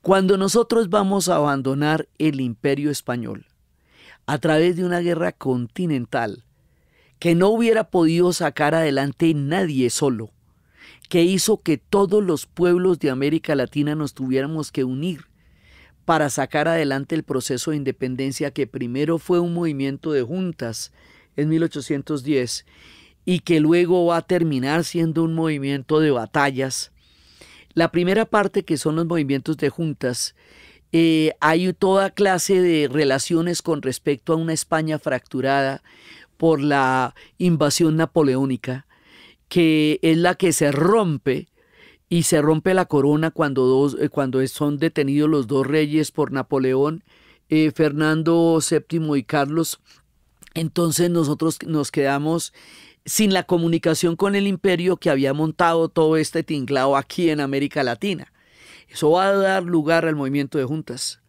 Cuando nosotros vamos a abandonar el imperio español a través de una guerra continental que no hubiera podido sacar adelante nadie solo, que hizo que todos los pueblos de América Latina nos tuviéramos que unir para sacar adelante el proceso de independencia que primero fue un movimiento de juntas en 1810 y que luego va a terminar siendo un movimiento de batallas la primera parte, que son los movimientos de juntas, eh, hay toda clase de relaciones con respecto a una España fracturada por la invasión napoleónica, que es la que se rompe y se rompe la corona cuando, dos, eh, cuando son detenidos los dos reyes por Napoleón, eh, Fernando VII y Carlos. Entonces nosotros nos quedamos sin la comunicación con el imperio que había montado todo este tinglado aquí en América Latina. Eso va a dar lugar al movimiento de juntas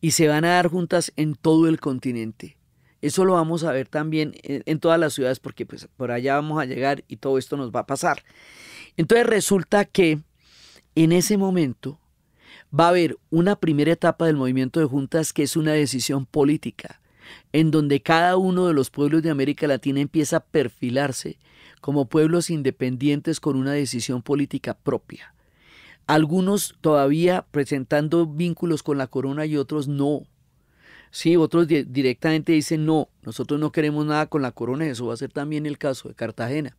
y se van a dar juntas en todo el continente. Eso lo vamos a ver también en, todas las ciudades porque pues, por allá vamos a llegar y todo esto nos va a pasar. Entonces resulta que en ese momento va a haber una primera etapa del movimiento de juntas que es una decisión política en donde cada uno de los pueblos de América Latina empieza a perfilarse como pueblos independientes con una decisión política propia. Algunos todavía presentando vínculos con la corona y otros no. Sí, otros directamente dicen no, nosotros no queremos nada con la corona, eso va a ser también el caso de Cartagena.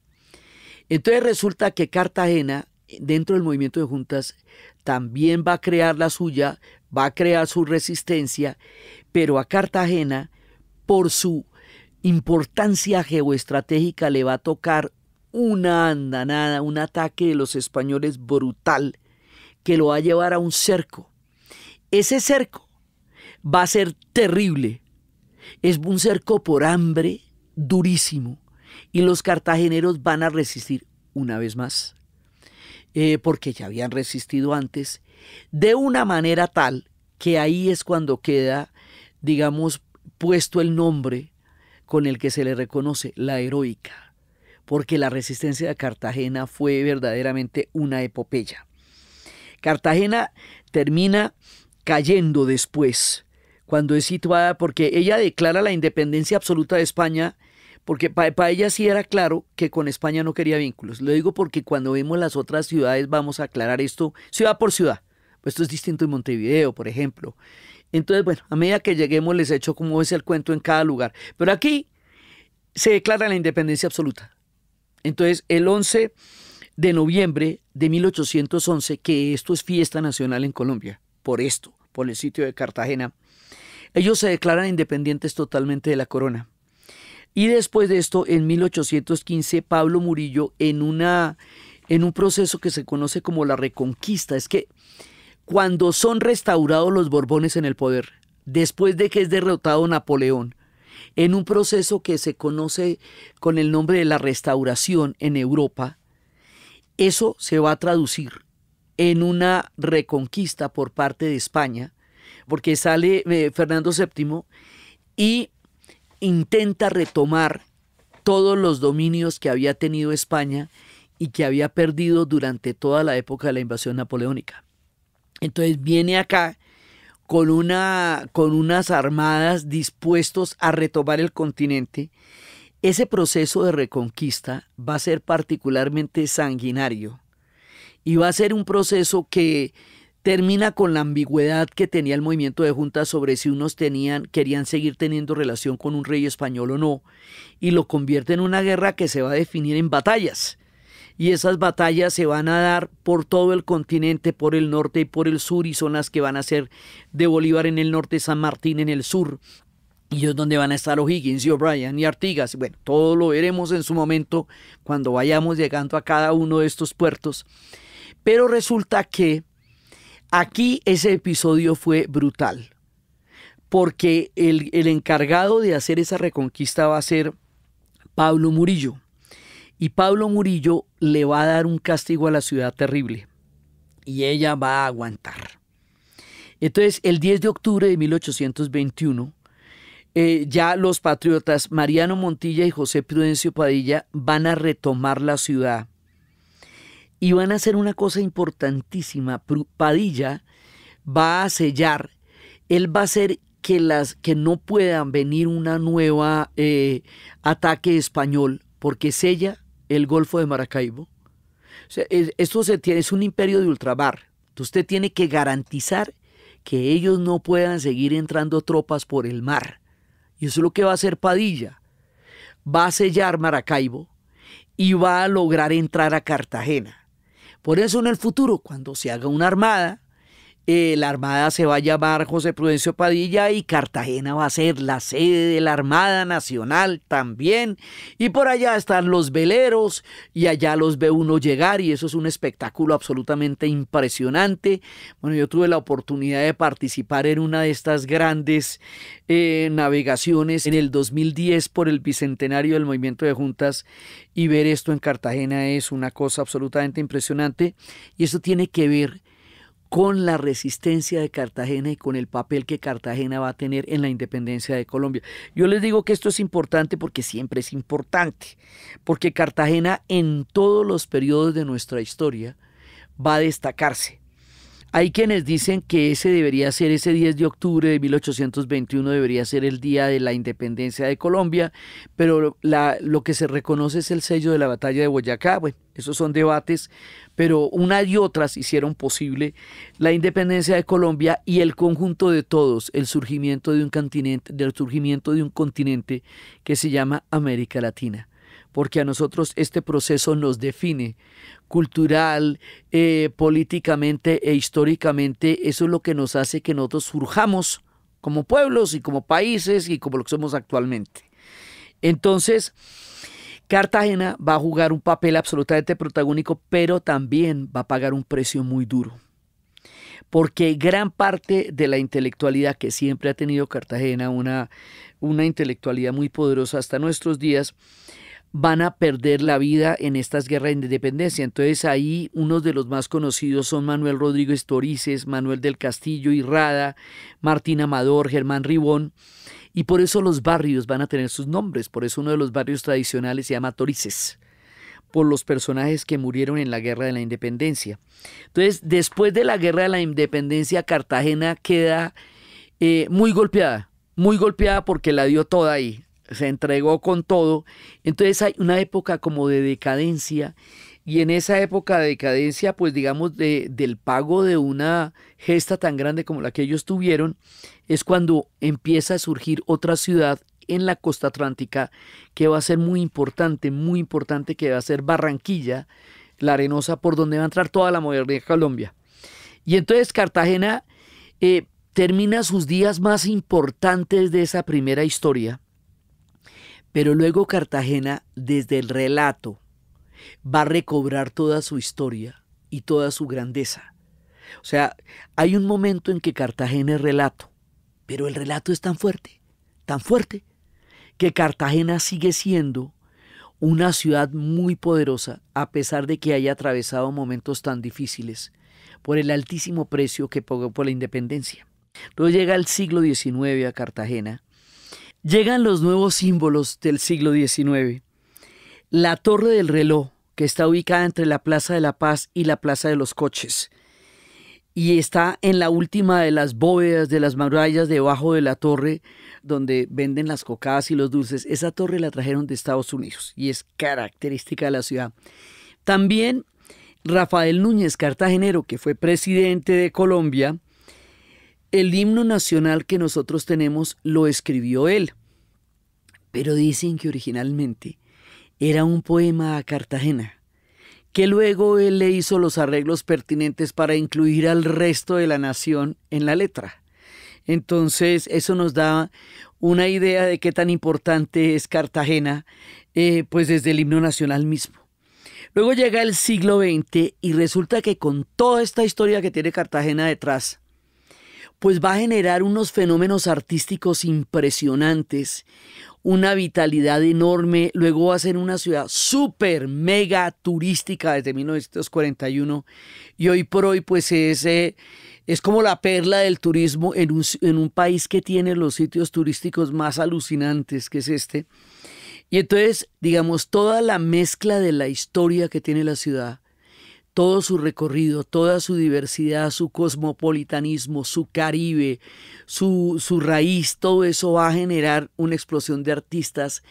Entonces resulta que Cartagena, dentro del movimiento de juntas, también va a crear la suya, va a crear su resistencia, pero a Cartagena por su importancia geoestratégica le va a tocar una andanada, un ataque de los españoles brutal que lo va a llevar a un cerco. Ese cerco va a ser terrible. Es un cerco por hambre durísimo y los cartageneros van a resistir una vez más, eh, porque ya habían resistido antes, de una manera tal que ahí es cuando queda, digamos, puesto el nombre con el que se le reconoce, la heroica, porque la resistencia de Cartagena fue verdaderamente una epopeya. Cartagena termina cayendo después, cuando es situada, porque ella declara la independencia absoluta de España, porque para ella sí era claro que con España no quería vínculos. Lo digo porque cuando vemos las otras ciudades vamos a aclarar esto ciudad por ciudad. Pues esto es distinto en Montevideo, por ejemplo. Entonces, bueno, a medida que lleguemos les echo como es el cuento en cada lugar. Pero aquí se declara la independencia absoluta. Entonces, el 11 de noviembre de 1811, que esto es fiesta nacional en Colombia, por esto, por el sitio de Cartagena, ellos se declaran independientes totalmente de la corona. Y después de esto, en 1815, Pablo Murillo, en, una, en un proceso que se conoce como la reconquista, es que cuando son restaurados los Borbones en el poder, después de que es derrotado Napoleón, en un proceso que se conoce con el nombre de la restauración en Europa, eso se va a traducir en una reconquista por parte de España, porque sale eh, Fernando VII y intenta retomar todos los dominios que había tenido España y que había perdido durante toda la época de la invasión napoleónica. Entonces viene acá con, una, con unas armadas dispuestos a retomar el continente. Ese proceso de reconquista va a ser particularmente sanguinario y va a ser un proceso que termina con la ambigüedad que tenía el movimiento de juntas sobre si unos tenían, querían seguir teniendo relación con un rey español o no, y lo convierte en una guerra que se va a definir en batallas y esas batallas se van a dar por todo el continente, por el norte y por el sur, y son las que van a ser de Bolívar en el norte, San Martín en el sur, y es donde van a estar O'Higgins y O'Brien y Artigas. Bueno, todo lo veremos en su momento cuando vayamos llegando a cada uno de estos puertos. Pero resulta que aquí ese episodio fue brutal, porque el, el encargado de hacer esa reconquista va a ser Pablo Murillo. Y Pablo Murillo le va a dar un castigo a la ciudad terrible. Y ella va a aguantar. Entonces, el 10 de octubre de 1821, eh, ya los patriotas Mariano Montilla y José Prudencio Padilla van a retomar la ciudad y van a hacer una cosa importantísima. Padilla va a sellar, él va a hacer que, las, que no puedan venir una nueva eh, ataque español, porque sella el Golfo de Maracaibo. esto se tiene, es un imperio de ultramar. usted tiene que garantizar que ellos no puedan seguir entrando tropas por el mar. Y eso es lo que va a hacer Padilla. Va a sellar Maracaibo y va a lograr entrar a Cartagena. Por eso en el futuro, cuando se haga una armada, eh, la Armada se va a llamar José Prudencio Padilla y Cartagena va a ser la sede de la Armada Nacional también. Y por allá están los veleros y allá los ve uno llegar y eso es un espectáculo absolutamente impresionante. Bueno, yo tuve la oportunidad de participar en una de estas grandes eh, navegaciones en el 2010 por el Bicentenario del Movimiento de Juntas y ver esto en Cartagena es una cosa absolutamente impresionante y eso tiene que ver con la resistencia de Cartagena y con el papel que Cartagena va a tener en la independencia de Colombia. Yo les digo que esto es importante porque siempre es importante, porque Cartagena en todos los periodos de nuestra historia va a destacarse hay quienes dicen que ese debería ser, ese 10 de octubre de 1821 debería ser el día de la independencia de Colombia, pero la, lo que se reconoce es el sello de la batalla de Boyacá. Bueno, esos son debates, pero una y otras hicieron posible la independencia de Colombia y el conjunto de todos, el surgimiento de un continente, del surgimiento de un continente que se llama América Latina porque a nosotros este proceso nos define cultural, eh, políticamente e históricamente. Eso es lo que nos hace que nosotros surjamos como pueblos y como países y como lo que somos actualmente. Entonces, Cartagena va a jugar un papel absolutamente protagónico, pero también va a pagar un precio muy duro. Porque gran parte de la intelectualidad que siempre ha tenido Cartagena, una, una intelectualidad muy poderosa hasta nuestros días, van a perder la vida en estas guerras de independencia. Entonces ahí unos de los más conocidos son Manuel Rodríguez Torices, Manuel del Castillo Rada, Martín Amador, Germán Ribón, y por eso los barrios van a tener sus nombres, por eso uno de los barrios tradicionales se llama Torices por los personajes que murieron en la Guerra de la Independencia. Entonces, después de la Guerra de la Independencia, Cartagena queda eh, muy golpeada, muy golpeada porque la dio toda ahí se entregó con todo. Entonces hay una época como de decadencia y en esa época de decadencia, pues digamos, del pago de una gesta tan grande como la que ellos tuvieron, es cuando empieza a surgir otra ciudad en la costa atlántica que va a ser muy importante, muy importante, que va a ser Barranquilla, la arenosa, por donde va a entrar toda la modernidad de Colombia. Y entonces Cartagena eh, termina sus días más importantes de esa primera historia pero luego Cartagena, desde el relato, va a recobrar toda su historia y toda su grandeza. O sea, hay un momento en que Cartagena es relato, pero el relato es tan fuerte, tan fuerte, que Cartagena sigue siendo una ciudad muy poderosa a pesar de que haya atravesado momentos tan difíciles por el altísimo precio que pagó por la independencia. Luego llega el siglo XIX a Cartagena Llegan los nuevos símbolos del siglo XIX. La torre del reloj, que está ubicada entre la Plaza de la Paz y la Plaza de los Coches, y está en la última de las bóvedas de las murallas debajo de la torre donde venden las cocadas y los dulces. Esa torre la trajeron de Estados Unidos y es característica de la ciudad. También Rafael Núñez Cartagenero, que fue presidente de Colombia, el himno nacional que nosotros tenemos lo escribió él, pero dicen que originalmente era un poema a Cartagena, que luego él le hizo los arreglos pertinentes para incluir al resto de la nación en la letra. Entonces, eso nos da una idea de qué tan importante es Cartagena, eh, pues desde el himno nacional mismo. Luego llega el siglo XX y resulta que con toda esta historia que tiene Cartagena detrás, pues va a generar unos fenómenos artísticos impresionantes, una vitalidad enorme, luego va a ser una ciudad súper mega turística desde 1941 y hoy por hoy pues es, eh, es como la perla del turismo en un, en un país que tiene los sitios turísticos más alucinantes que es este. Y entonces, digamos, toda la mezcla de la historia que tiene la ciudad todo su recorrido, toda su diversidad, su cosmopolitanismo, su Caribe, su, raíz, todo eso va a generar una explosión de artistas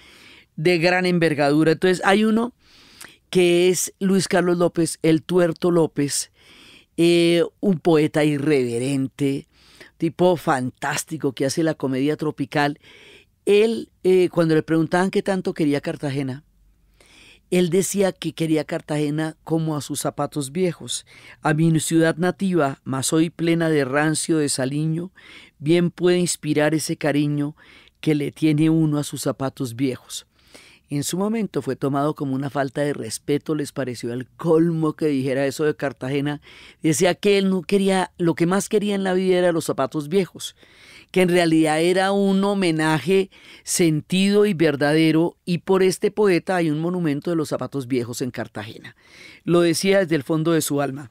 de gran envergadura. Entonces hay uno que es Luis Carlos López, el tuerto López, eh, un poeta irreverente, tipo fantástico que hace la comedia tropical. Él, eh, cuando le preguntaban qué tanto quería Cartagena, él decía que quería Cartagena como a sus zapatos viejos, a mi ciudad nativa, mas hoy plena de rancio de desaliño, bien puede inspirar ese cariño que le tiene uno a sus zapatos viejos. En su momento fue tomado como una falta de respeto, les pareció el colmo que dijera eso de Cartagena. Decía que él no quería, lo que más quería en la vida era los zapatos viejos que en realidad era un homenaje sentido y verdadero, y por este poeta hay un monumento de los zapatos viejos en Cartagena. Lo decía desde el fondo de su alma.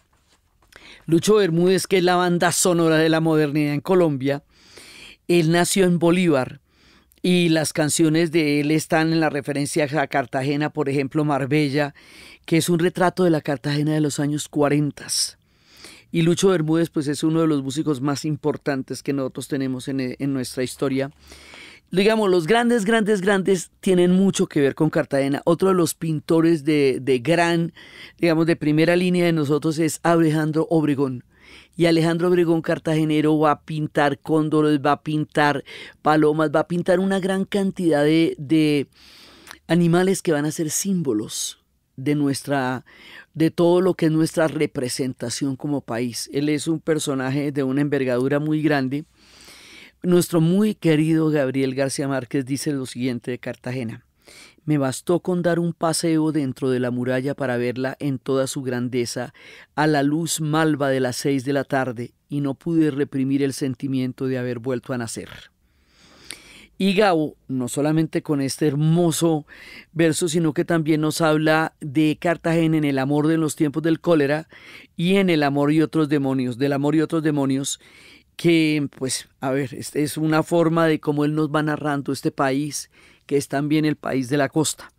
Lucho Bermúdez, que es la banda sonora de la modernidad en Colombia, él nació en Bolívar y las canciones de él están en la referencia a Cartagena, por ejemplo, Marbella, que es un retrato de la Cartagena de los años 40 y Lucho Bermúdez, pues es uno de los músicos más importantes que nosotros tenemos eh, en, nuestra historia. Digamos, los grandes, grandes, grandes tienen mucho que ver con Cartagena. Otro de los pintores de, de gran, digamos, de primera línea de nosotros es Alejandro Obregón y Alejandro Obregón Cartagenero va a pintar cóndores, va a pintar palomas, va a pintar una gran cantidad de, de, animales que van a ser símbolos de nuestra de todo lo que es nuestra representación como país. Él es un personaje de una envergadura muy grande. Nuestro muy querido Gabriel García Márquez dice lo siguiente de Cartagena. Me bastó con dar un paseo dentro de la muralla para verla en toda su grandeza a la luz malva de las seis de la tarde y no pude reprimir el sentimiento de haber vuelto a nacer. Y Gabo, no solamente con este hermoso verso, sino que también nos habla de Cartagena en el amor de los tiempos del cólera y en el amor y otros demonios, del amor y otros demonios, que pues, a ver, es una forma de cómo él nos va narrando este país, que es también el país de la costa.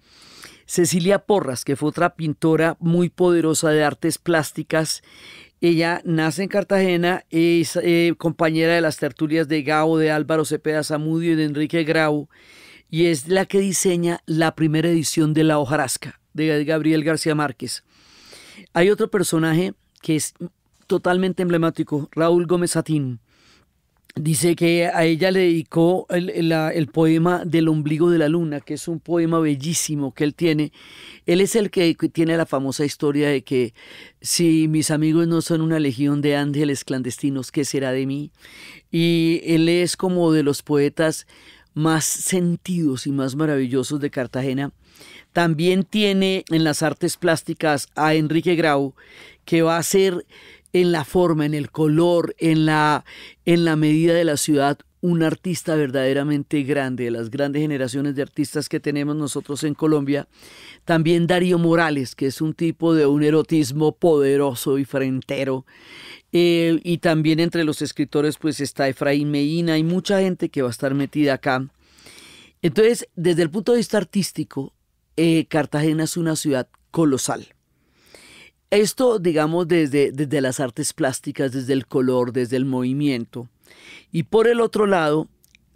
Cecilia Porras, que fue otra pintora muy poderosa de artes plásticas, ella nace en Cartagena, es eh, compañera de las tertulias de Gao, de Álvaro Cepeda Zamudio y de Enrique Grau, y es la que diseña la primera edición de La hojarasca de Gabriel García Márquez. Hay otro personaje que es totalmente emblemático, Raúl Gómez Satín. Dice que a ella le dedicó el, el, poema Del ombligo de la luna, que es un poema bellísimo que él tiene. Él es el que tiene la famosa historia de que si mis amigos no son una legión de ángeles clandestinos, ¿qué será de mí? Y él es como de los poetas más sentidos y más maravillosos de Cartagena. También tiene en las artes plásticas a Enrique Grau, que va a ser en la forma, en el color, en la, en la medida de la ciudad, un artista verdaderamente grande, de las grandes generaciones de artistas que tenemos nosotros en Colombia. También Darío Morales, que es un tipo de un erotismo poderoso y frentero. Eh, y también entre los escritores pues está Efraín Medina y mucha gente que va a estar metida acá. Entonces, desde el punto de vista artístico, eh, Cartagena es una ciudad colosal. Esto, digamos, desde, desde las artes plásticas, desde el color, desde el movimiento. Y por el otro lado,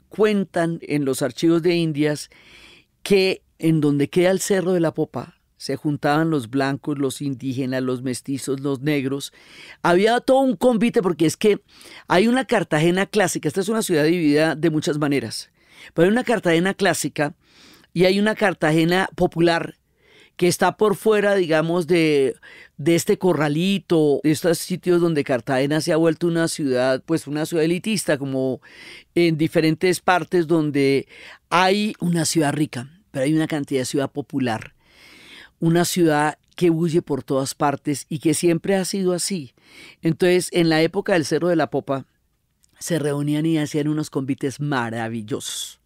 cuentan en los archivos de Indias que en donde queda el Cerro de la Popa, se juntaban los blancos, los indígenas, los mestizos, los negros. Había todo un convite porque es que hay una Cartagena clásica, esta es una ciudad dividida de muchas maneras, pero hay una Cartagena clásica y hay una Cartagena popular que está por fuera, digamos, de de este corralito, de estos sitios donde Cartagena se ha vuelto una ciudad, pues una ciudad elitista, como en diferentes partes donde hay una ciudad rica, pero hay una cantidad de ciudad popular, una ciudad que huye por todas partes y que siempre ha sido así. Entonces, en la época del Cerro de la Popa, se reunían y hacían unos convites maravillosos.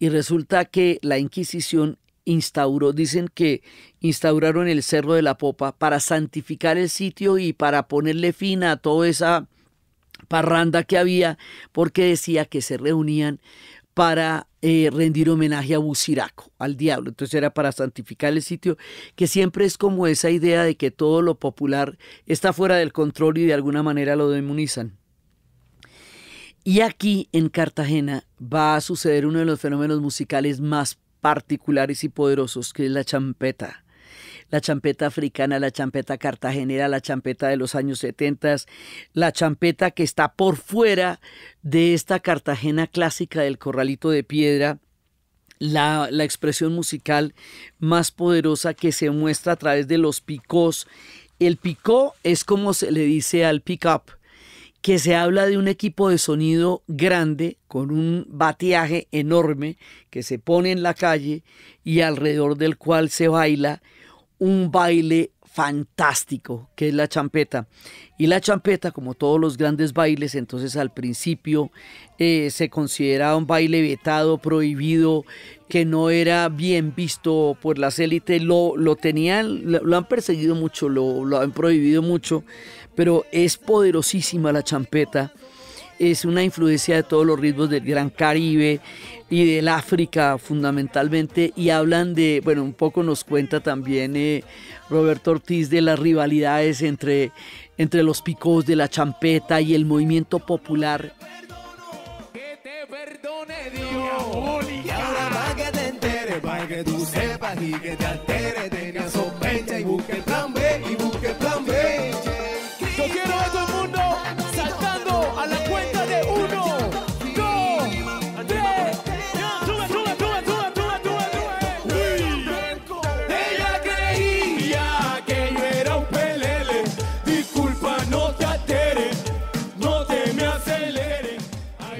Y resulta que la Inquisición instauró, dicen que instauraron el Cerro de la Popa para santificar el sitio y para ponerle fin a toda esa parranda que había, porque decía que se reunían para eh, rendir homenaje a Buciraco, al diablo. Entonces era para santificar el sitio, que siempre es como esa idea de que todo lo popular está fuera del control y de alguna manera lo demonizan. Y aquí en Cartagena va a suceder uno de los fenómenos musicales más particulares y poderosos, que es la champeta. La champeta africana, la champeta cartagenera, la champeta de los años 70, la champeta que está por fuera de esta Cartagena clásica del corralito de piedra, la, expresión musical más poderosa que se muestra a través de los picos. El picó es como se le dice al pick-up que se habla de un equipo de sonido grande, con un bateaje enorme, que se pone en la calle y alrededor del cual se baila un baile fantástico, que es la champeta. Y la champeta, como todos los grandes bailes, entonces al principio eh, se consideraba un baile vetado, prohibido, que no era bien visto por las élites, lo, tenían, han perseguido mucho, lo, lo han prohibido mucho pero es poderosísima la champeta. Es una influencia de todos los ritmos del Gran Caribe y del África fundamentalmente. Y hablan de, bueno, un poco nos cuenta también eh, Roberto Ortiz de las rivalidades entre, entre los picos de la champeta y el movimiento popular que te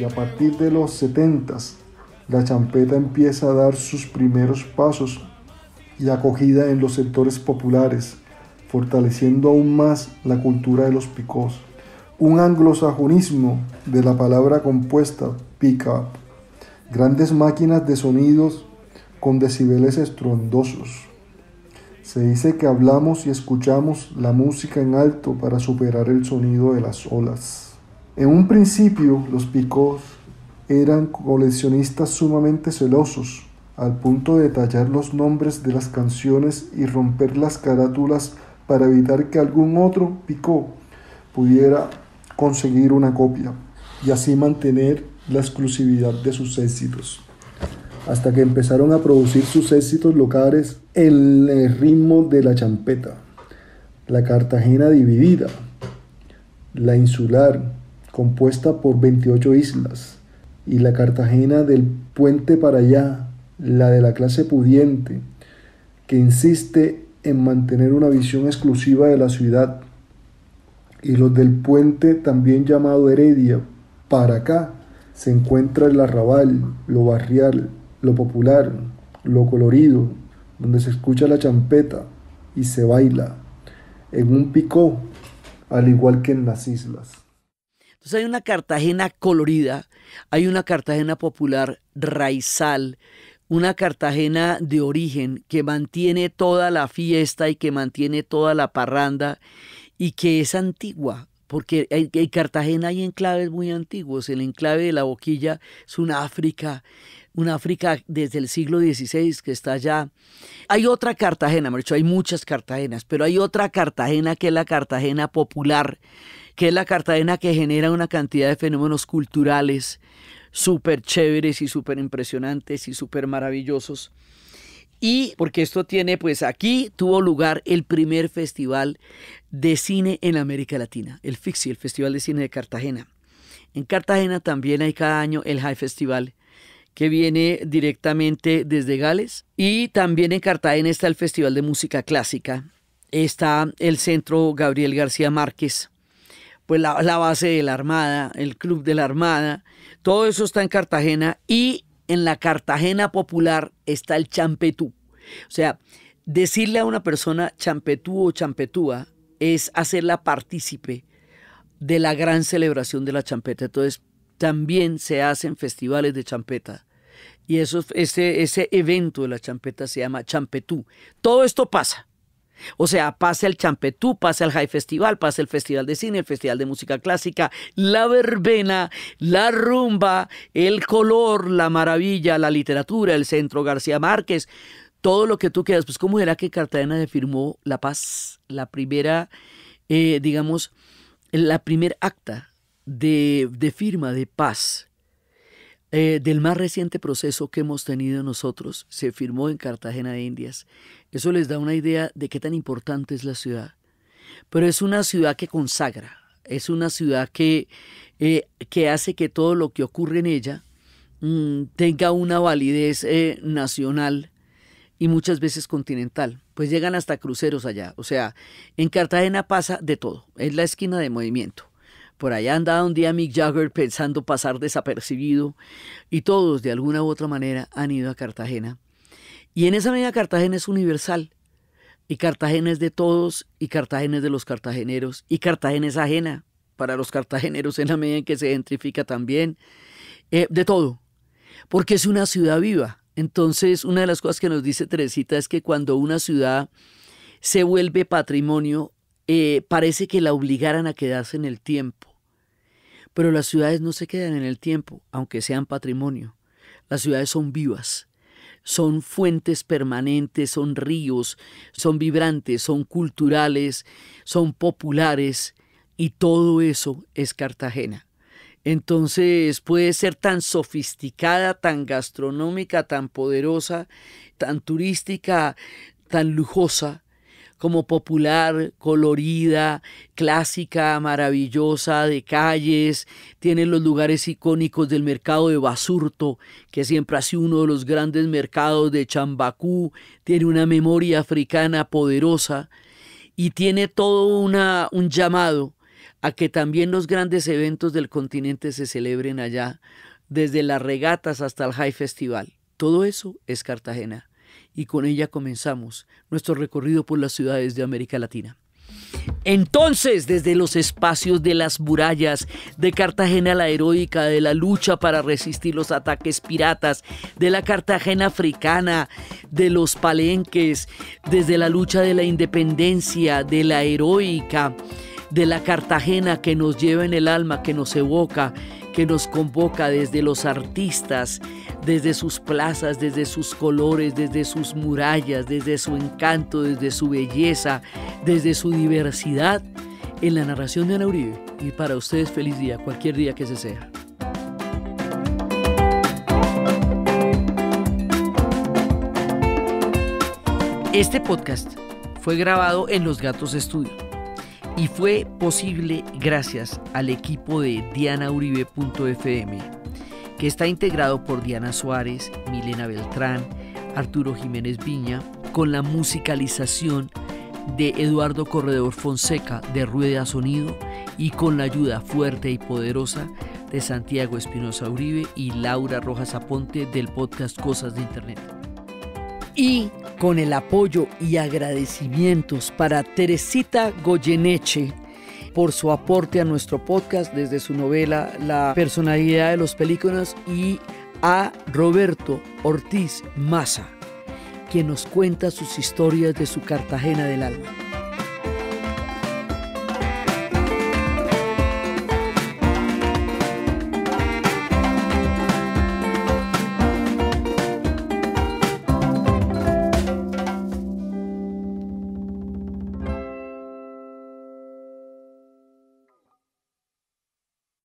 a partir de los 70 la champeta empieza a dar sus primeros pasos y acogida en los sectores populares, fortaleciendo aún más la cultura de los picos. Un anglosajonismo de la palabra compuesta pickup, grandes máquinas de sonidos con decibeles estrondosos. Se dice que hablamos y escuchamos la música en alto para superar el sonido de las olas. En un principio los picos eran coleccionistas sumamente celosos, al punto de tallar los nombres de las canciones y romper las carátulas para evitar que algún otro Picot pudiera conseguir una copia y así mantener la exclusividad de sus éxitos. Hasta que empezaron a producir sus éxitos locales en el ritmo de la champeta, la Cartagena dividida, la insular, compuesta por 28 islas, y la Cartagena del puente para allá, la de la clase pudiente, que insiste en mantener una visión exclusiva de la ciudad, y los del puente también llamado Heredia, para acá, se encuentra el arrabal, lo barrial, lo popular, lo colorido, donde se escucha la champeta y se baila en un picó, al igual que en las islas. Entonces hay una Cartagena colorida, hay una Cartagena popular raizal, una Cartagena de origen que mantiene toda la fiesta y que mantiene toda la parranda y que es antigua, porque en Cartagena hay enclaves muy antiguos. El enclave de la Boquilla es una África, una África desde el siglo XVI que está allá. Hay otra Cartagena, de hay muchas Cartagenas, pero hay otra Cartagena que es la Cartagena popular, que es la Cartagena que genera una cantidad de fenómenos culturales súper chéveres y súper impresionantes y súper maravillosos. Y porque esto tiene, pues aquí tuvo lugar el primer festival de cine en América Latina, el FIXI, el Festival de Cine de Cartagena. En Cartagena también hay cada año el High Festival, que viene directamente desde Gales. Y también en Cartagena está el Festival de Música Clásica, está el Centro Gabriel García Márquez, pues la, base de la Armada, el Club de la Armada, todo eso está en Cartagena y en la Cartagena Popular está el champetú. O sea, decirle a una persona champetú o champetúa es hacerla partícipe de la gran celebración de la champeta. Entonces, también se hacen festivales de champeta. Y eso, ese, ese evento de la champeta se llama champetú. Todo esto pasa. O sea, pase el Champetú, pase al High Festival, pase el Festival de Cine, el Festival de Música Clásica, la verbena, la rumba, el color, la maravilla, la literatura, el Centro García Márquez, todo lo que tú quieras. Pues, ¿cómo era que Cartagena firmó la paz? La primera, eh, digamos, la primer acta de, firma de paz eh, del más reciente proceso que hemos tenido nosotros se firmó en Cartagena de Indias eso les da una idea de qué tan importante es la ciudad. Pero es una ciudad que consagra, es una ciudad que, eh, que hace que todo lo que ocurre en ella mm, tenga una validez eh, nacional y muchas veces continental. Pues llegan hasta cruceros allá. O sea, en Cartagena pasa de todo. Es la esquina de movimiento. Por allá andaba un día Mick Jagger pensando pasar desapercibido y todos de alguna u otra manera han ido a Cartagena y en esa medida Cartagena es universal. Y Cartagena es de todos, y Cartagena es de los cartageneros, y Cartagena es ajena para los cartageneros en la medida en que se gentrifica también, eh, de todo, porque es una ciudad viva. Entonces, una de las cosas que nos dice Teresita es que cuando una ciudad se vuelve patrimonio, eh, parece que la obligaran a quedarse en el tiempo. Pero las ciudades no se quedan en el tiempo, aunque sean patrimonio. Las ciudades son vivas son fuentes permanentes, son ríos, son vibrantes, son culturales, son populares y todo eso es Cartagena. Entonces puede ser tan sofisticada, tan gastronómica, tan poderosa, tan turística, tan lujosa, como popular, colorida, clásica, maravillosa, de calles, tiene los lugares icónicos del mercado de Basurto, que siempre ha sido uno de los grandes mercados de Chambacú, tiene una memoria africana poderosa y tiene todo una, un llamado a que también los grandes eventos del continente se celebren allá, desde las regatas hasta el High Festival. Todo eso es Cartagena y con ella comenzamos nuestro recorrido por las ciudades de América Latina. Entonces, desde los espacios de las murallas, de Cartagena la heroica, de la lucha para resistir los ataques piratas, de la Cartagena africana, de los palenques, desde la lucha de la independencia, de la heroica, de la Cartagena que nos lleva en el alma, que nos evoca, que nos convoca desde los artistas, desde sus plazas, desde sus colores, desde sus murallas, desde su encanto, desde su belleza, desde su diversidad, en la narración de Ana Uribe. Y para ustedes feliz día, cualquier día que se sea. Este podcast fue grabado en Los Gatos Estudio. Y fue posible gracias al equipo de diana uribe.fm que está integrado por Diana Suárez, Milena Beltrán, Arturo Jiménez Viña, con la musicalización de Eduardo Corredor Fonseca de Rueda Sonido y con la ayuda fuerte y poderosa de Santiago Espinosa Uribe y Laura Rojas Aponte del podcast Cosas de Internet. Y con el apoyo y agradecimientos para Teresita Goyeneche por su aporte a nuestro podcast desde su novela La personalidad de los películas y a Roberto Ortiz Maza, quien nos cuenta sus historias de su Cartagena del alma.